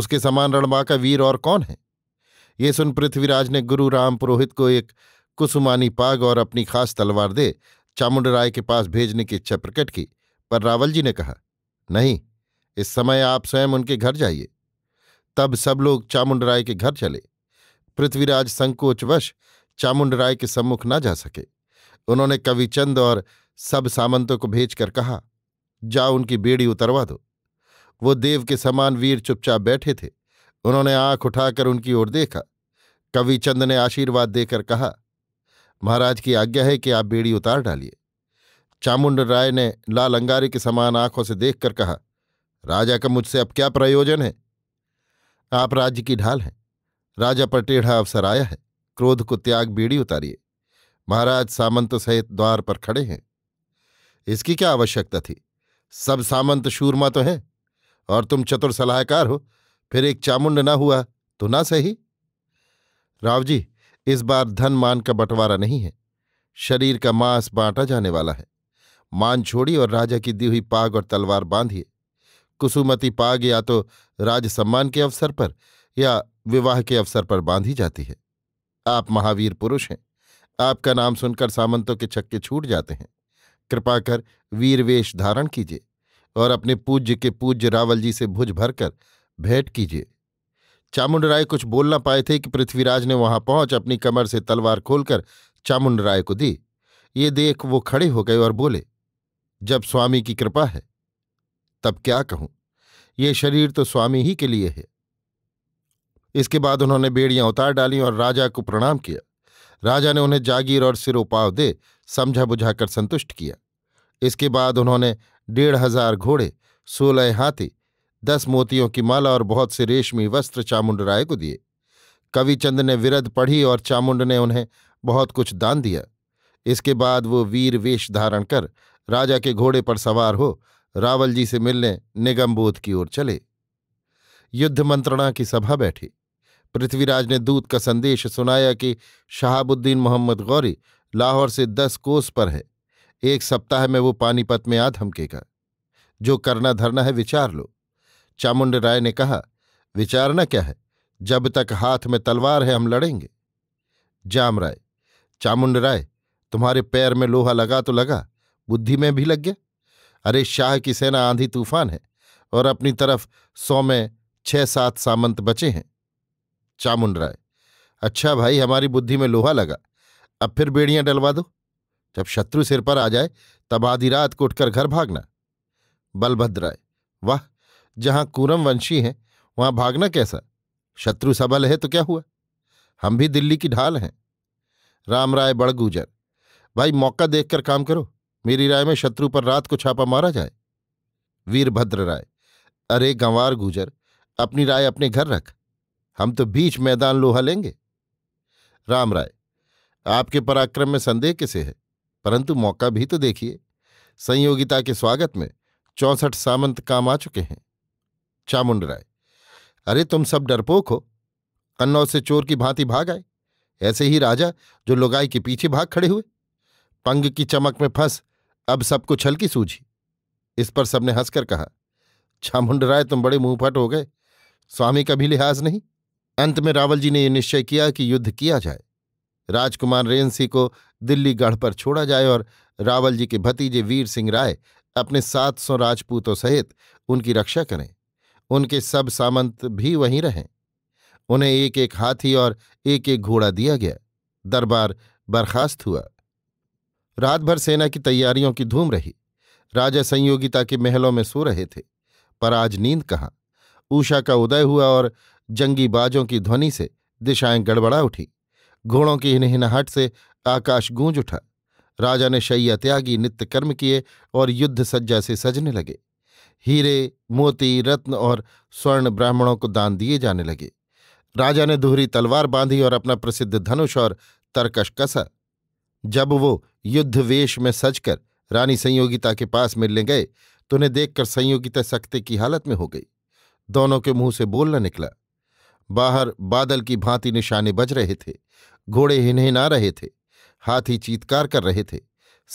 उसके समान रणमा का वीर और कौन है ये सुन पृथ्वीराज ने गुरु राम पुरोहित को एक कुसुमानी पाग और अपनी खास तलवार दे चामुंड राय के पास भेजने की इच्छा प्रकट की पर रावल जी ने कहा नहीं इस समय आप स्वयं उनके घर जाइए तब सब लोग चामुंड राय के घर चले पृथ्वीराज संकोचवश चामुंड राय के सम्मुख न जा सके उन्होंने कविचंद और सब सामंतों को भेजकर कहा जाओ उनकी बेड़ी उतरवा दो वो देव के समान वीर चुपचाप बैठे थे उन्होंने आंख उठाकर उनकी ओर देखा कविचंद ने आशीर्वाद देकर कहा महाराज की आज्ञा है कि आप बेड़ी उतार डालिए चामुंड राय ने लाल अंगारे के समान आंखों से देखकर कहा राजा का मुझसे अब क्या प्रयोजन है आप राज्य की ढाल हैं राजा पर टेढ़ा अवसर आया है क्रोध को त्याग बीड़ी उतारिए महाराज सामंत सहित द्वार पर खड़े हैं इसकी क्या आवश्यकता थी सब सामंत शूरमा तो हैं और तुम चतुर सलाहकार हो फिर एक चामुंड ना हुआ तो ना सही राव जी इस बार धन मान का बंटवारा नहीं है शरीर का मांस बांटा जाने वाला है मान छोड़ी और राजा की दी हुई पाग और तलवार बांधिए कुसुमती पाग या तो राज सम्मान के अवसर पर या विवाह के अवसर पर बांधी जाती है आप महावीर पुरुष हैं आपका नाम सुनकर सामंतों के छक्के छूट जाते हैं कृपा कर वीरवेश धारण कीजिए और अपने पूज्य के पूज्य रावल जी से भुज भरकर भेंट कीजिए चामुंड राय कुछ बोल ना पाए थे कि पृथ्वीराज ने वहां पहुंच अपनी कमर से तलवार खोलकर चामुंड राय को दी ये देख वो खड़े हो गए और बोले जब स्वामी की कृपा है तब क्या कहूं ये शरीर तो स्वामी ही के लिए है इसके बाद उन्होंने बेड़ियां उतार डाली और राजा को प्रणाम किया राजा ने उन्हें जागीर और सिरोपाव दे समझा बुझाकर संतुष्ट किया इसके बाद उन्होंने डेढ़ हजार घोड़े सोलह हाथी दस मोतियों की माला और बहुत से रेशमी वस्त्र चामुंड राय को दिए कविचंद ने विरद पढ़ी और चामुंड ने उन्हें बहुत कुछ दान दिया इसके बाद वो वीर वेश धारण कर राजा के घोड़े पर सवार हो रावल जी से मिलने निगमबोध की ओर चले युद्ध मंत्रणा की सभा बैठी पृथ्वीराज ने दूत का संदेश सुनाया कि शहाबुद्दीन मोहम्मद गौरी लाहौर से दस कोस पर है एक सप्ताह में वो पानीपत में आ धमकेगा जो करना धरना है विचार लो चामुंड राय ने कहा विचारना क्या है जब तक हाथ में तलवार है हम लड़ेंगे जाम राय चामुंड राय तुम्हारे पैर में लोहा लगा तो लगा बुद्धि में भी लग गया अरे शाह की सेना आंधी तूफान है और अपनी तरफ सौ में छह सात सामंत बचे हैं चामुंडराय राय अच्छा भाई हमारी बुद्धि में लोहा लगा अब फिर बेड़ियां डलवा दो जब शत्रु सिर पर आ जाए तब आधी रात को उठकर घर भागना बलभद्र राय वाह जहां कूरम वंशी हैं वहां भागना कैसा शत्रु सबल है तो क्या हुआ हम भी दिल्ली की ढाल हैं राम राय बड़गुजर भाई मौका देखकर काम करो मेरी राय में शत्रु पर रात को छापा मारा जाए वीरभद्र राय अरे गंवार गुजर अपनी राय अपने घर रख हम तो बीच मैदान लोहा लेंगे राम राय आपके पराक्रम में संदेह किसे है परंतु मौका भी तो देखिए संयोगिता के स्वागत में चौसठ सामंत काम आ चुके हैं चामुंड राय अरे तुम सब डरपोक हो कन्नौ से चोर की भांति भाग आए ऐसे ही राजा जो लुगाई के पीछे भाग खड़े हुए पंग की चमक में फंस अब सबको छलकी सूझी इस पर सबने हंसकर कहा छामुंड राय तुम बड़े मुंहफट हो गए स्वामी का भी लिहाज नहीं अंत में रावल जी ने यह निश्चय किया कि युद्ध किया जाए राजकुमार रेंसी को दिल्ली गढ़ पर छोड़ा जाए और रावल जी के भतीजे वीर सिंह राय अपने सात सौ राजपूतों सहित उनकी रक्षा करें उनके सब सामंत भी वहीं रहें उन्हें एक एक हाथी और एक एक घोड़ा दिया गया दरबार बर्खास्त हुआ रात भर सेना की तैयारियों की धूम रही राजा संयोगिता के महलों में सो रहे थे पर आज नींद कहाँ ऊषा का उदय हुआ और जंगी बाजों की ध्वनि से दिशाएं गड़बड़ा उठी घोड़ों की हिनहिनाहट से आकाश गूंज उठा राजा ने शैया त्यागी नित्य कर्म किए और युद्ध सज्जा से सजने लगे हीरे मोती रत्न और स्वर्ण ब्राह्मणों को दान दिए जाने लगे राजा ने दोहरी तलवार बांधी और अपना प्रसिद्ध धनुष और तरकश कसा जब वो युद्ध वेश में सजकर रानी संयोगिता के पास मिलने गए तो उन्हें देखकर संयोगिता सख्ते की हालत में हो गई दोनों के मुंह से बोलना निकला बाहर बादल की भांति निशाने बज रहे थे घोड़े हिनहिना रहे थे हाथी चीतकार कर रहे थे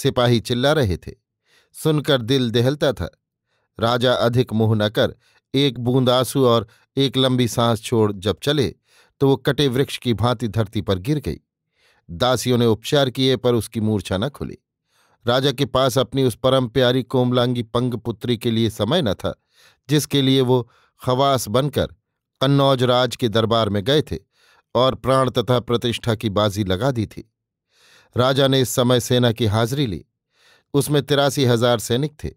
सिपाही चिल्ला रहे थे सुनकर दिल दहलता था राजा अधिक मुंह न कर एक बूंद आंसू और एक लंबी सांस छोड़ जब चले तो वो कटे वृक्ष की भांति धरती पर गिर गई दासियों ने उपचार किए पर उसकी मूर्छा न खुली राजा के पास अपनी उस परम प्यारी कोमलांगी पंग पुत्री के लिए समय न था जिसके लिए वो खवास बनकर कन्नौज राज के दरबार में गए थे और प्राण तथा प्रतिष्ठा की बाजी लगा दी थी राजा ने इस समय सेना की हाजिरी ली उसमें तिरासी हजार सैनिक थे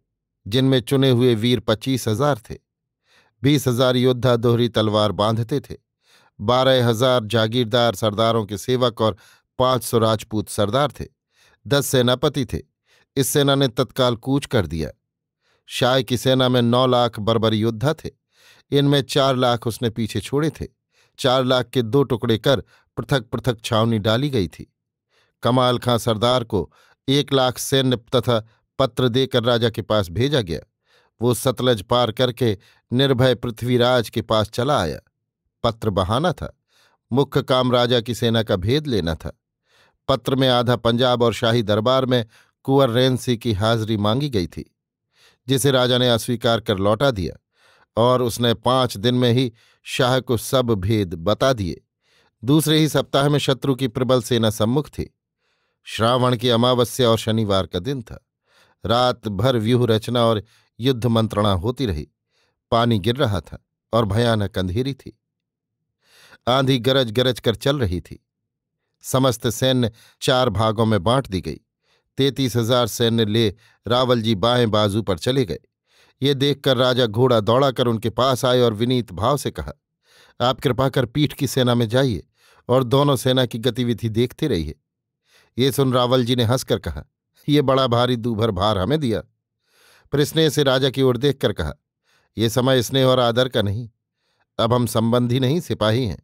जिनमें चुने हुए वीर पच्चीस हजार थे बीस हजार योद्धा दोहरी तलवार बांधते थे बारह हजार जागीरदार सरदारों के सेवक और पांच सौ राजपूत सरदार थे दस सेनापति थे इस सेना ने तत्काल कूच कर दिया शाय की सेना में नौ लाख बर्बर योद्धा थे इनमें चार लाख उसने पीछे छोड़े थे चार लाख के दो टुकड़े कर पृथक पृथक छावनी डाली गई थी कमाल खां सरदार को एक लाख सैन्य तथा पत्र देकर राजा के पास भेजा गया वो सतलज पार करके निर्भय पृथ्वीराज के पास चला आया पत्र बहाना था मुख्य काम राजा की सेना का भेद लेना था पत्र में आधा पंजाब और शाही दरबार में कुंवर रेनसी की हाजिरी मांगी गई थी जिसे राजा ने अस्वीकार कर लौटा दिया और उसने पांच दिन में ही शाह को सब भेद बता दिए दूसरे ही सप्ताह में शत्रु की प्रबल सेना सम्मुख थी श्रावण की अमावस्या और शनिवार का दिन था रात भर व्यूह रचना और युद्ध मंत्रणा होती रही पानी गिर रहा था और भयानक अंधेरी थी आंधी गरज गरज कर चल रही थी समस्त सैन्य चार भागों में बांट दी गई तैतीस हजार सैन्य ले रावल जी बाएं बाजू पर चले गए ये देखकर राजा घोड़ा दौड़ाकर उनके पास आए और विनीत भाव से कहा आप कृपा कर पीठ की सेना में जाइए और दोनों सेना की गतिविधि देखते रहिए ये सुन रावल जी ने हंसकर कहा ये बड़ा भारी दूभर भार हमें दिया प्रस्नेह से राजा की ओर देखकर कहा यह समय स्नेह और आदर का नहीं अब हम संबंधी नहीं सिपाही हैं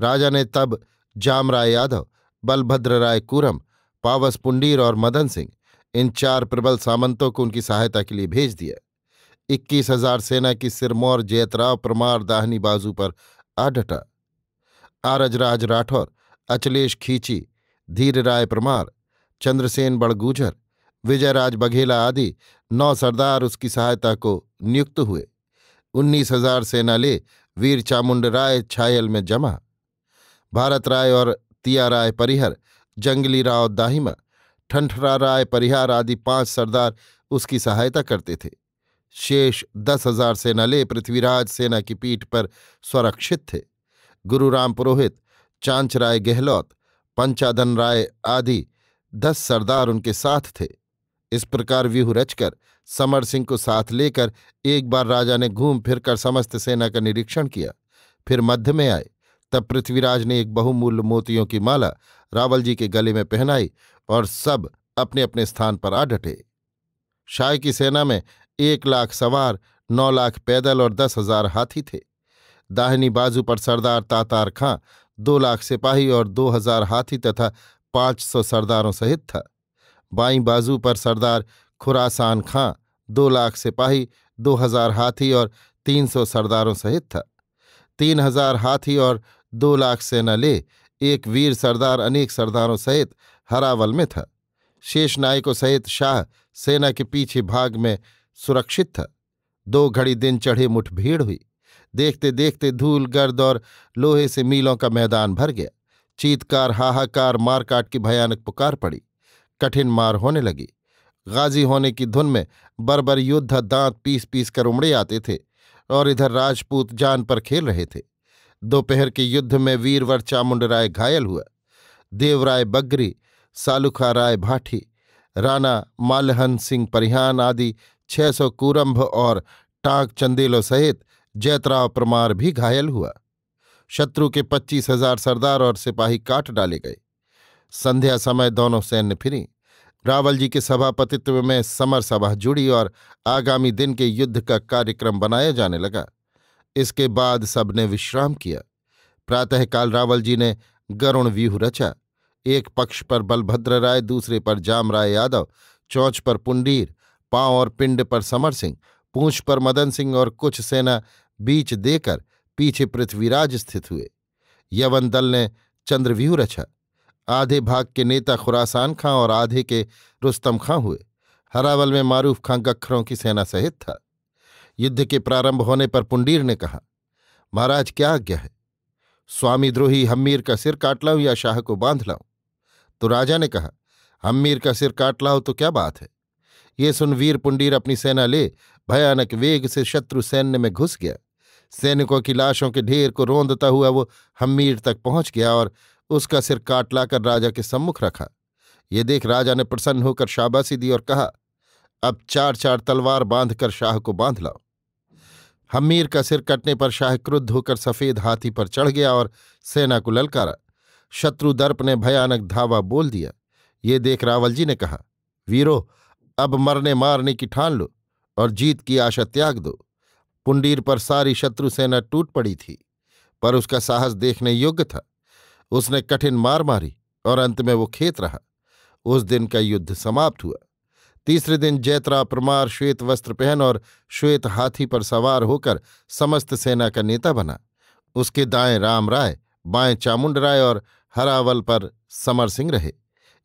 राजा ने तब जाम राय यादव बलभद्र राय कूरम पावस पुंडीर और मदन सिंह इन चार प्रबल सामंतों को उनकी सहायता के लिए भेज दिया इक्कीस हजार सेना की सिरमौर जयतराव प्रमार दाहनी बाजू पर आ डटा आरजराज राठौर अचलेश खींची धीर राय परमार चंद्रसेन बड़गुजर विजयराज बघेला आदि नौ सरदार उसकी सहायता को नियुक्त हुए उन्नीस हजार सेना ले वीर चामुंड राय छायल में जमा भारत राय और तिया राय परिहर जंगली राव दाहिमा ठंठरा राय परिहार आदि पांच सरदार उसकी सहायता करते थे शेष दस हजार सेना ले पृथ्वीराज सेना की पीठ पर स्वरक्षित थे गुरु राम पुरोहित चांच राय गहलोत पंचादन राय आदि दस सरदार उनके साथ थे इस प्रकार व्यूह रचकर समर सिंह को साथ लेकर एक बार राजा ने घूम फिर कर समस्त सेना का निरीक्षण किया फिर मध्य में आए तब पृथ्वीराज ने एक बहुमूल्य मोतियों की माला रावल जी के गले में पहनाई और सब अपने अपने स्थान पर आ डटे शाय की सेना में एक लाख सवार नौ लाख पैदल और दस हजार हाथी थे दाहिनी बाजू पर सरदार तातार खां दो लाख सिपाही और दो हजार हाथी तथा पांच सौ सरदारों सहित था बाई बाजू पर सरदार खुरासान खां दो लाख सिपाही दो हजार हाथी और तीन सौ सरदारों सहित था तीन हजार हाथी और दो लाख सेना ले एक वीर सरदार अनेक सरदारों सहित हरावल में था शेष नायकों सहित शाह सेना के पीछे भाग में सुरक्षित था दो घड़ी दिन चढ़े मुठभेड़ हुई देखते देखते धूल गर्द और लोहे से मीलों का मैदान भर गया चीतकार हाहाकार मारकाट की भयानक पुकार पड़ी कठिन मार होने लगी गाजी होने की धुन में बरबर योद्धा दांत पीस पीस कर उमड़े आते थे और इधर राजपूत जान पर खेल रहे थे दोपहर के युद्ध में वीरवर चामुंड राय घायल हुआ देवराय बगरी सालुखा राय भाठी राणा मालहन सिंह परिहान आदि छह सौ कूरम्भ और टाक चंदेलों सहित जैतराव परमार भी घायल हुआ शत्रु के पच्चीस हजार सरदार और सिपाही काट डाले गए संध्या समय दोनों सैन्य फिरी रावल जी के सभापतित्व में समर सभा जुड़ी और आगामी दिन के युद्ध का कार्यक्रम बनाया जाने लगा इसके बाद सबने विश्राम किया प्रातःकाल रावल जी ने गरुण व्यूह रचा एक पक्ष पर बलभद्र राय दूसरे पर जाम राय यादव चौंच पर पुंडीर पांव और पिंड पर समर सिंह पूंछ पर मदन सिंह और कुछ सेना बीच देकर पीछे पृथ्वीराज स्थित हुए यवन दल ने चंद्रव्यूह रचा आधे भाग के नेता खुरासान खां और आधे के रुस्तम खां हुए हरावल में मारूफ खां गखरों की सेना सहित था युद्ध के प्रारंभ होने पर पुंडीर ने कहा महाराज क्या आज्ञा है स्वामी द्रोही हम्मीर का सिर काट लाऊं या शाह को बांध लाऊं तो राजा ने कहा हम्मीर का सिर काट लाओ तो क्या बात है ये सुन वीर पुंडीर अपनी सेना ले भयानक वेग से शत्रु सैन्य में घुस गया सैनिकों की लाशों के ढेर को रोंदता हुआ वो हमीर तक पहुंच गया और उसका सिर काट लाकर राजा के सम्मुख रखा ये देख राजा ने प्रसन्न होकर शाबाशी दी और कहा अब चार चार तलवार बांधकर शाह को बांध लाओ हमीर का सिर कटने पर शाह क्रुद्ध होकर सफेद हाथी पर चढ़ गया और सेना को ललकारा शत्रु दर्प ने भयानक धावा बोल दिया ये देख रावल जी ने कहा वीरो अब मरने मारने की ठान लो और जीत की आशा त्याग दो पुंडीर पर सारी शत्रु सेना टूट पड़ी थी पर उसका साहस देखने योग्य था उसने कठिन मार मारी और अंत में वो खेत रहा उस दिन का युद्ध समाप्त हुआ तीसरे दिन जैतरा प्रमार श्वेत वस्त्र पहन और श्वेत हाथी पर सवार होकर समस्त सेना का नेता बना उसके दाएं राम राय बाएं चामुंड राय और हरावल पर समर सिंह रहे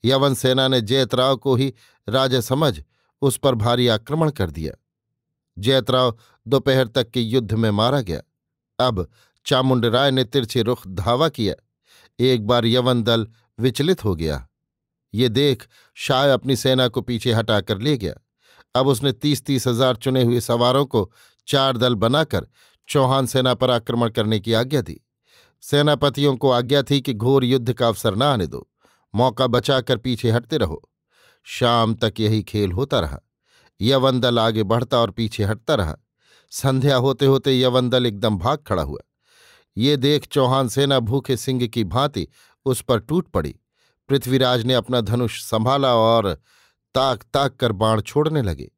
यवन सेना ने जैतराव को ही राजा समझ उस पर भारी आक्रमण कर दिया जयतराव दोपहर तक के युद्ध में मारा गया अब चामुंड राय ने तिरछे रुख धावा किया एक बार यवन दल विचलित हो गया ये देख शाह अपनी सेना को पीछे हटाकर ले गया अब उसने तीस तीस हजार चुने हुए सवारों को चार दल बनाकर चौहान सेना पर आक्रमण करने की आज्ञा दी सेनापतियों को आज्ञा थी कि घोर युद्ध का अवसर न आने दो मौका बचाकर पीछे हटते रहो शाम तक यही खेल होता रहा यवन दल आगे बढ़ता और पीछे हटता रहा संध्या होते होते यवन दल एकदम भाग खड़ा हुआ ये देख चौहान सेना भूखे सिंह की भांति उस पर टूट पड़ी पृथ्वीराज ने अपना धनुष संभाला और ताक ताक कर बाण छोड़ने लगे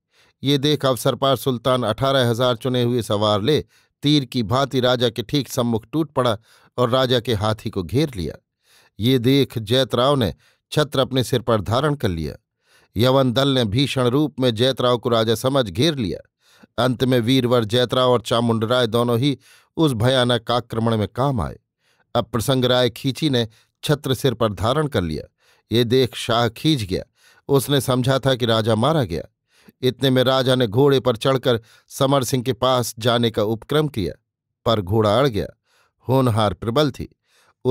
ये देख अवसरपार सुल्तान अठारह हजार चुने हुए सवार ले तीर की भांति राजा के ठीक सम्मुख टूट पड़ा और राजा के हाथी को घेर लिया ये देख जैतराव ने छत्र अपने सिर पर धारण कर लिया यवन दल ने भीषण रूप में जैतराव को राजा समझ घेर लिया अंत में वीरवर जैतराव और चामुंडराय दोनों ही उस भयानक आक्रमण में काम आए अब प्रसंग राय खींची ने छत्र सिर पर धारण कर लिया ये देख शाह खींच गया उसने समझा था कि राजा मारा गया इतने में राजा ने घोड़े पर चढ़कर समर सिंह के पास जाने का उपक्रम किया पर घोड़ा अड़ गया होनहार प्रबल थी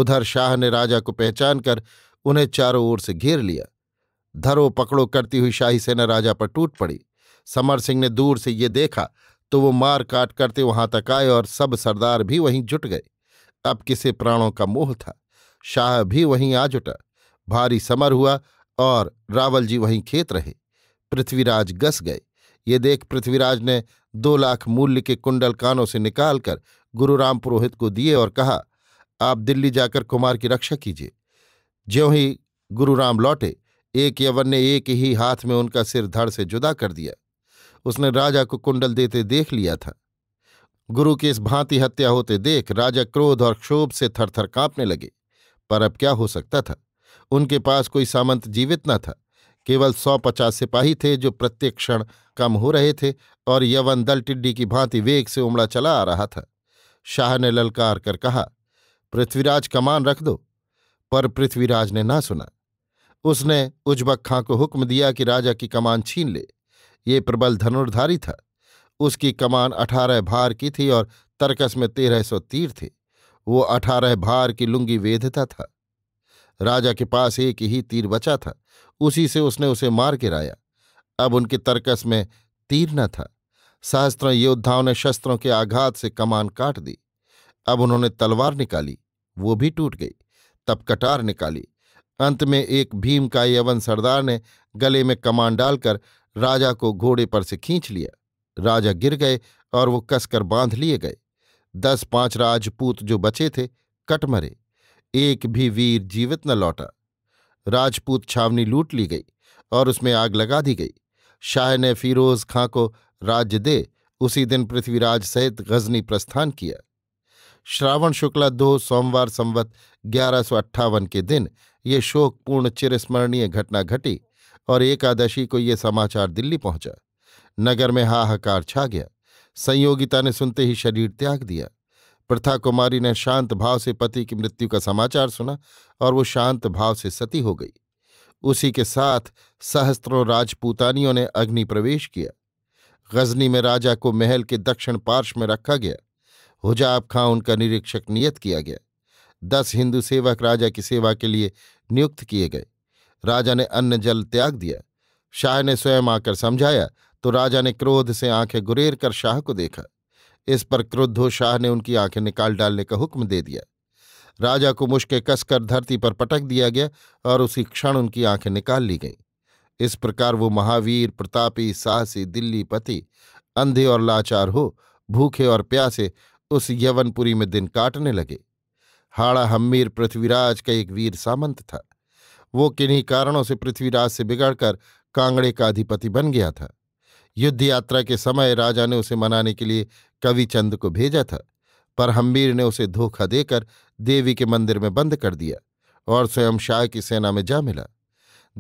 उधर शाह ने राजा को पहचान कर उन्हें चारों ओर से घेर लिया धरो पकड़ो करती हुई शाही सेना राजा पर टूट पड़ी समर सिंह ने दूर से ये देखा तो वो मार काट करते वहां तक आए और सब सरदार भी वहीं जुट गए अब किसे प्राणों का मोह था शाह भी वहीं आ जुटा भारी समर हुआ और रावल जी वहीं खेत रहे पृथ्वीराज गस गए ये देख पृथ्वीराज ने दो लाख मूल्य के कुंडल कानों से निकालकर गुरुराम पुरोहित को दिए और कहा आप दिल्ली जाकर कुमार की रक्षा कीजिए ज्यों ही गुरुराम लौटे एक यवन ने एक ही हाथ में उनका सिर धड़ से जुदा कर दिया उसने राजा को कुंडल देते देख लिया था गुरु की इस भांति हत्या होते देख राजा क्रोध और क्षोभ से थरथर कांपने लगे पर अब क्या हो सकता था उनके पास कोई सामंत जीवित न था केवल सौ पचास सिपाही थे जो प्रत्येक क्षण कम हो रहे थे और यवन दल टिड्डी की भांति वेग से उमड़ा चला आ रहा था शाह ने ललकार कर कहा पृथ्वीराज कमान रख दो पर पृथ्वीराज ने ना सुना उसने उजबक खां को हुक्म दिया कि राजा की कमान छीन ले ये प्रबल धनुर्धारी था उसकी कमान अठारह भार की थी और तरकस में तेरह सौ तीर थे वो अठारह भार की लुंगी वेधता था राजा के पास एक ही तीर बचा था उसी से उसने उसे मार गिराया अब उनके तरकस में तीर न था सहस्त्रों योद्धाओं ने शस्त्रों के आघात से कमान काट दी अब उन्होंने तलवार निकाली वो भी टूट गई तब कटार निकाली अंत में एक भीम का यवन सरदार ने गले में कमान डालकर राजा को घोड़े पर से खींच लिया राजा गिर गए और वो कसकर बांध लिए गए दस पांच राजपूत जो बचे थे कट मरे एक भी वीर जीवित न लौटा राजपूत छावनी लूट ली गई और उसमें आग लगा दी गई शाह ने फिरोज खां को राज्य दे उसी दिन पृथ्वीराज सहित गजनी प्रस्थान किया श्रावण शुक्ला दो सोमवार संवत ग्यारह के दिन ये शोकपूर्ण चिरस्मरणीय घटना घटी और एकादशी को ये समाचार दिल्ली पहुंचा नगर में हाहाकार छा गया संयोगिता ने सुनते ही शरीर त्याग दिया प्रथा कुमारी ने शांत भाव से पति की मृत्यु का समाचार सुना और वो शांत भाव से सती हो गई उसी के साथ सहस्त्रों राजपूतानियों ने अग्नि प्रवेश किया गजनी में राजा को महल के दक्षिण पार्श्व में रखा गया हुजाब खां उनका निरीक्षक नियत किया गया दस हिंदू सेवक राजा की सेवा के लिए नियुक्त किए गए राजा ने अन्न जल त्याग दिया शाह ने स्वयं आकर समझाया तो राजा ने क्रोध से आंखें गुरेर कर शाह को देखा इस पर हो शाह ने उनकी आंखें निकाल डालने का हुक्म दे दिया राजा को मुश्के कसकर धरती पर पटक दिया गया और उसी क्षण उनकी आंखें निकाल ली गईं इस प्रकार वो महावीर प्रतापी साहसी दिल्ली पति अंधे और लाचार हो भूखे और प्यासे उस यवनपुरी में दिन काटने लगे हाड़ा हम्मीर पृथ्वीराज का एक वीर सामंत था वो किन्हीं कारणों से पृथ्वीराज से बिगड़कर कांगड़े का अधिपति बन गया था युद्ध यात्रा के समय राजा ने उसे मनाने के लिए कविचंद को भेजा था पर हम्मीर ने उसे धोखा देकर देवी के मंदिर में बंद कर दिया और स्वयं शाह की सेना में जा मिला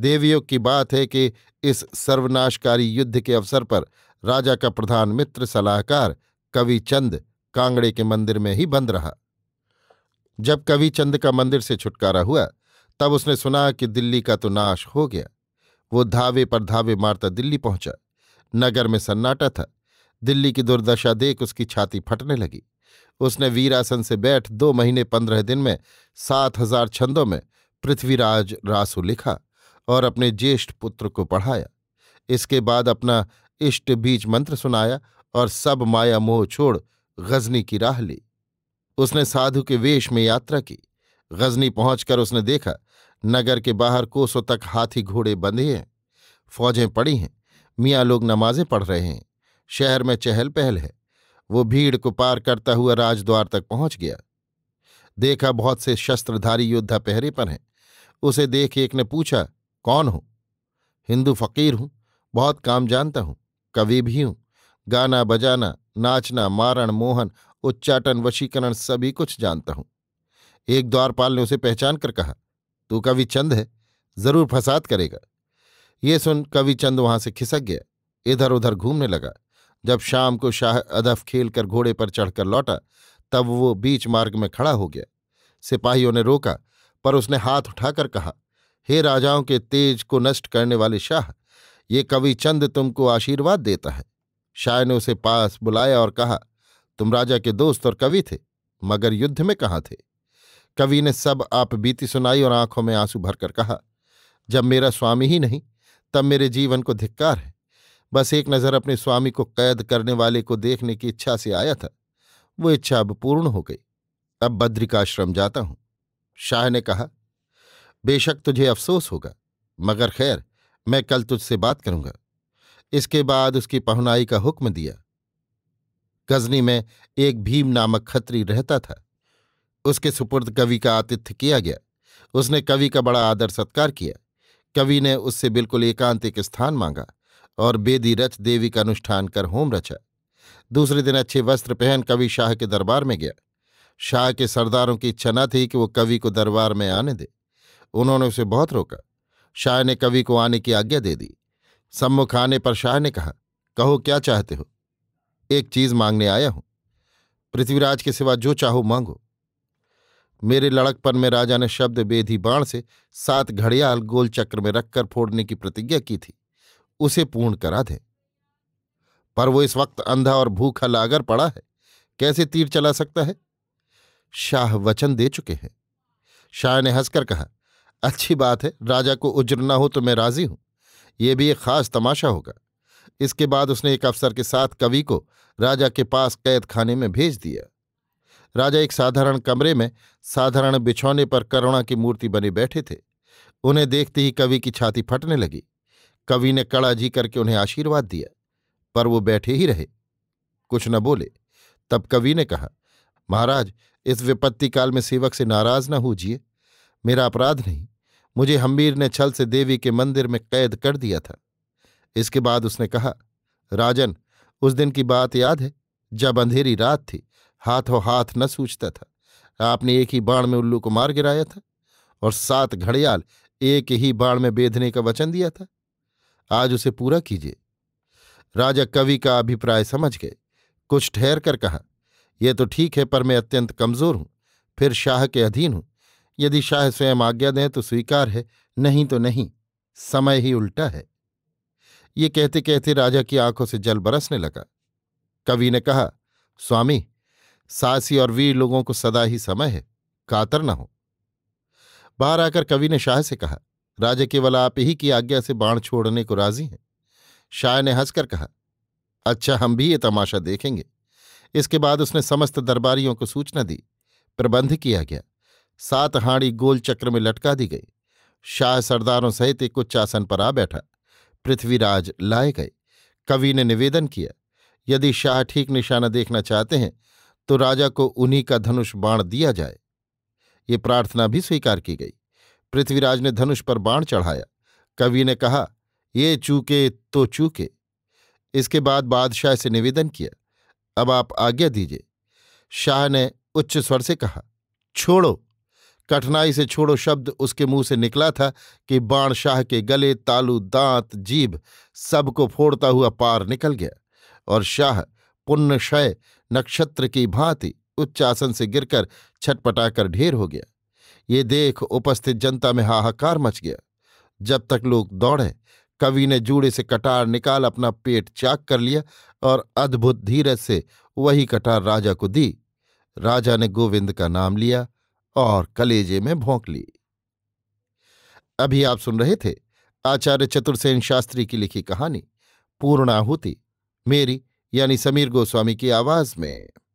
देवियों की बात है कि इस सर्वनाशकारी युद्ध के अवसर पर राजा का प्रधान मित्र सलाहकार कविचंद कांगड़े के मंदिर में ही बंद रहा जब कविचंद का मंदिर से छुटकारा हुआ तब उसने सुना कि दिल्ली का तो नाश हो गया वो धावे पर धावे मारता दिल्ली पहुंचा नगर में सन्नाटा था दिल्ली की दुर्दशा देख उसकी छाती फटने लगी उसने वीरासन से बैठ दो महीने पंद्रह दिन में सात हजार छंदों में पृथ्वीराज रासु लिखा और अपने ज्येष्ठ पुत्र को पढ़ाया इसके बाद अपना इष्ट बीज मंत्र सुनाया और सब माया मोह छोड़ गजनी की राह ली उसने साधु के वेश में यात्रा की गजनी पहुंचकर उसने देखा नगर के बाहर कोसों तक हाथी घोड़े बंधे हैं फौजें पड़ी हैं मियाँ लोग नमाजें पढ़ रहे हैं शहर में चहल पहल है वो भीड़ को पार करता हुआ राजद्वार तक पहुंच गया देखा बहुत से शस्त्रधारी योद्धा पहरे पर हैं उसे देख एक ने पूछा कौन हूं हिंदू फकीर हूं बहुत काम जानता हूं कवि भी हूं गाना बजाना नाचना मारण मोहन उच्चाटन वशीकरण सभी कुछ जानता हूं एक द्वारपाल ने उसे पहचान कर कहा तू कवि चंद है जरूर फसाद करेगा ये सुन कवि चंद वहां से खिसक गया इधर उधर घूमने लगा जब शाम को शाह अदफ खेल कर घोड़े पर चढ़कर लौटा तब वो बीच मार्ग में खड़ा हो गया सिपाहियों ने रोका पर उसने हाथ उठाकर कहा हे राजाओं के तेज को नष्ट करने वाले शाह ये कवि चंद तुमको आशीर्वाद देता है शाह ने उसे पास बुलाया और कहा तुम राजा के दोस्त और कवि थे मगर युद्ध में कहाँ थे कवि ने सब आप बीती सुनाई और आंखों में आंसू भरकर कहा जब मेरा स्वामी ही नहीं तब मेरे जीवन को धिक्कार है बस एक नज़र अपने स्वामी को कैद करने वाले को देखने की इच्छा से आया था वो इच्छा अब पूर्ण हो गई अब बद्रिकाश्रम जाता हूं शाह ने कहा बेशक तुझे अफसोस होगा मगर खैर मैं कल तुझसे बात करूंगा इसके बाद उसकी पहुनाई का हुक्म दिया गजनी में एक भीम नामक खत्री रहता था उसके सुपुर्द कवि का आतिथ्य किया गया उसने कवि का बड़ा आदर सत्कार किया कवि ने उससे बिल्कुल एकांतिक स्थान मांगा और बेदी रच देवी का अनुष्ठान कर होम रचा दूसरे दिन अच्छे वस्त्र पहन कवि शाह के दरबार में गया शाह के सरदारों की इच्छा न थी कि वो कवि को दरबार में आने दे उन्होंने उसे बहुत रोका शाह ने कवि को आने की आज्ञा दे दी सम्मुख आने पर शाह ने कहा कहो क्या चाहते हो एक चीज मांगने आया हूं पृथ्वीराज के सिवा जो चाहो मांगो मेरे लड़कपन में राजा ने शब्द बेधी बाण से सात घड़ियाल गोल चक्र में रखकर फोड़ने की प्रतिज्ञा की थी उसे पूर्ण करा दे पर वो इस वक्त अंधा और भूखा लागर पड़ा है कैसे तीर चला सकता है शाह वचन दे चुके हैं शाह ने हंसकर कहा अच्छी बात है राजा को उज्र ना हो तो मैं राजी हूं यह भी एक खास तमाशा होगा इसके बाद उसने एक अफसर के साथ कवि को राजा के पास कैद खाने में भेज दिया राजा एक साधारण कमरे में साधारण बिछौने पर करुणा की मूर्ति बने बैठे थे उन्हें देखते ही कवि की छाती फटने लगी कवि ने कड़ा जी करके उन्हें आशीर्वाद दिया पर वो बैठे ही रहे कुछ न बोले तब कवि ने कहा महाराज इस विपत्ति काल में सेवक से नाराज न हो होजिए मेरा अपराध नहीं मुझे हम्बीर ने छल से देवी के मंदिर में कैद कर दिया था इसके बाद उसने कहा राजन उस दिन की बात याद है जब अंधेरी रात थी हाथों हाथ न सूझता था आपने एक ही बाण में उल्लू को मार गिराया था और सात घड़ियाल एक ही बाण में बेधने का वचन दिया था आज उसे पूरा कीजिए राजा कवि का अभिप्राय समझ गए कुछ ठहर कर कहा यह तो ठीक है पर मैं अत्यंत कमजोर हूं फिर शाह के अधीन हूं यदि शाह स्वयं आज्ञा दें तो स्वीकार है नहीं तो नहीं समय ही उल्टा है ये कहते कहते राजा की आंखों से जल बरसने लगा कवि ने कहा स्वामी सासी और वीर लोगों को सदा ही समय है कातर न हो बाहर आकर कवि ने शाह से कहा राजा केवल आप ही की आज्ञा से बाण छोड़ने को राजी हैं शाह ने हंसकर कहा अच्छा हम भी ये तमाशा देखेंगे इसके बाद उसने समस्त दरबारियों को सूचना दी प्रबंध किया गया सात हाड़ी गोल चक्र में लटका दी गई शाह सरदारों सहित एक उच्च आसन पर आ बैठा पृथ्वीराज लाए गए कवि ने निवेदन किया यदि शाह ठीक निशाना देखना चाहते हैं तो राजा को उन्हीं का धनुष बाण दिया जाए ये प्रार्थना भी स्वीकार की गई पृथ्वीराज ने धनुष पर बाण चढ़ाया कवि ने कहा ये चूके तो चूके इसके बाद बादशाह से निवेदन किया अब आप आज्ञा दीजिए शाह ने उच्च स्वर से कहा छोड़ो कठिनाई से छोड़ो शब्द उसके मुंह से निकला था कि बाण शाह के गले तालू दांत जीभ सबको फोड़ता हुआ पार निकल गया और शाह पुण्यशय नक्षत्र की भांति उच्च आसन से गिरकर छटपटाकर ढेर हो गया ये देख उपस्थित जनता में हाहाकार मच गया जब तक लोग दौड़े कवि ने जूड़े से कटार निकाल अपना पेट चाक कर लिया और अद्भुत धीरज से वही कटार राजा को दी राजा ने गोविंद का नाम लिया और कलेजे में भोंक ली अभी आप सुन रहे थे आचार्य चतुर्सेन शास्त्री की लिखी कहानी पूर्णाहुति मेरी यानी समीर गोस्वामी की आवाज में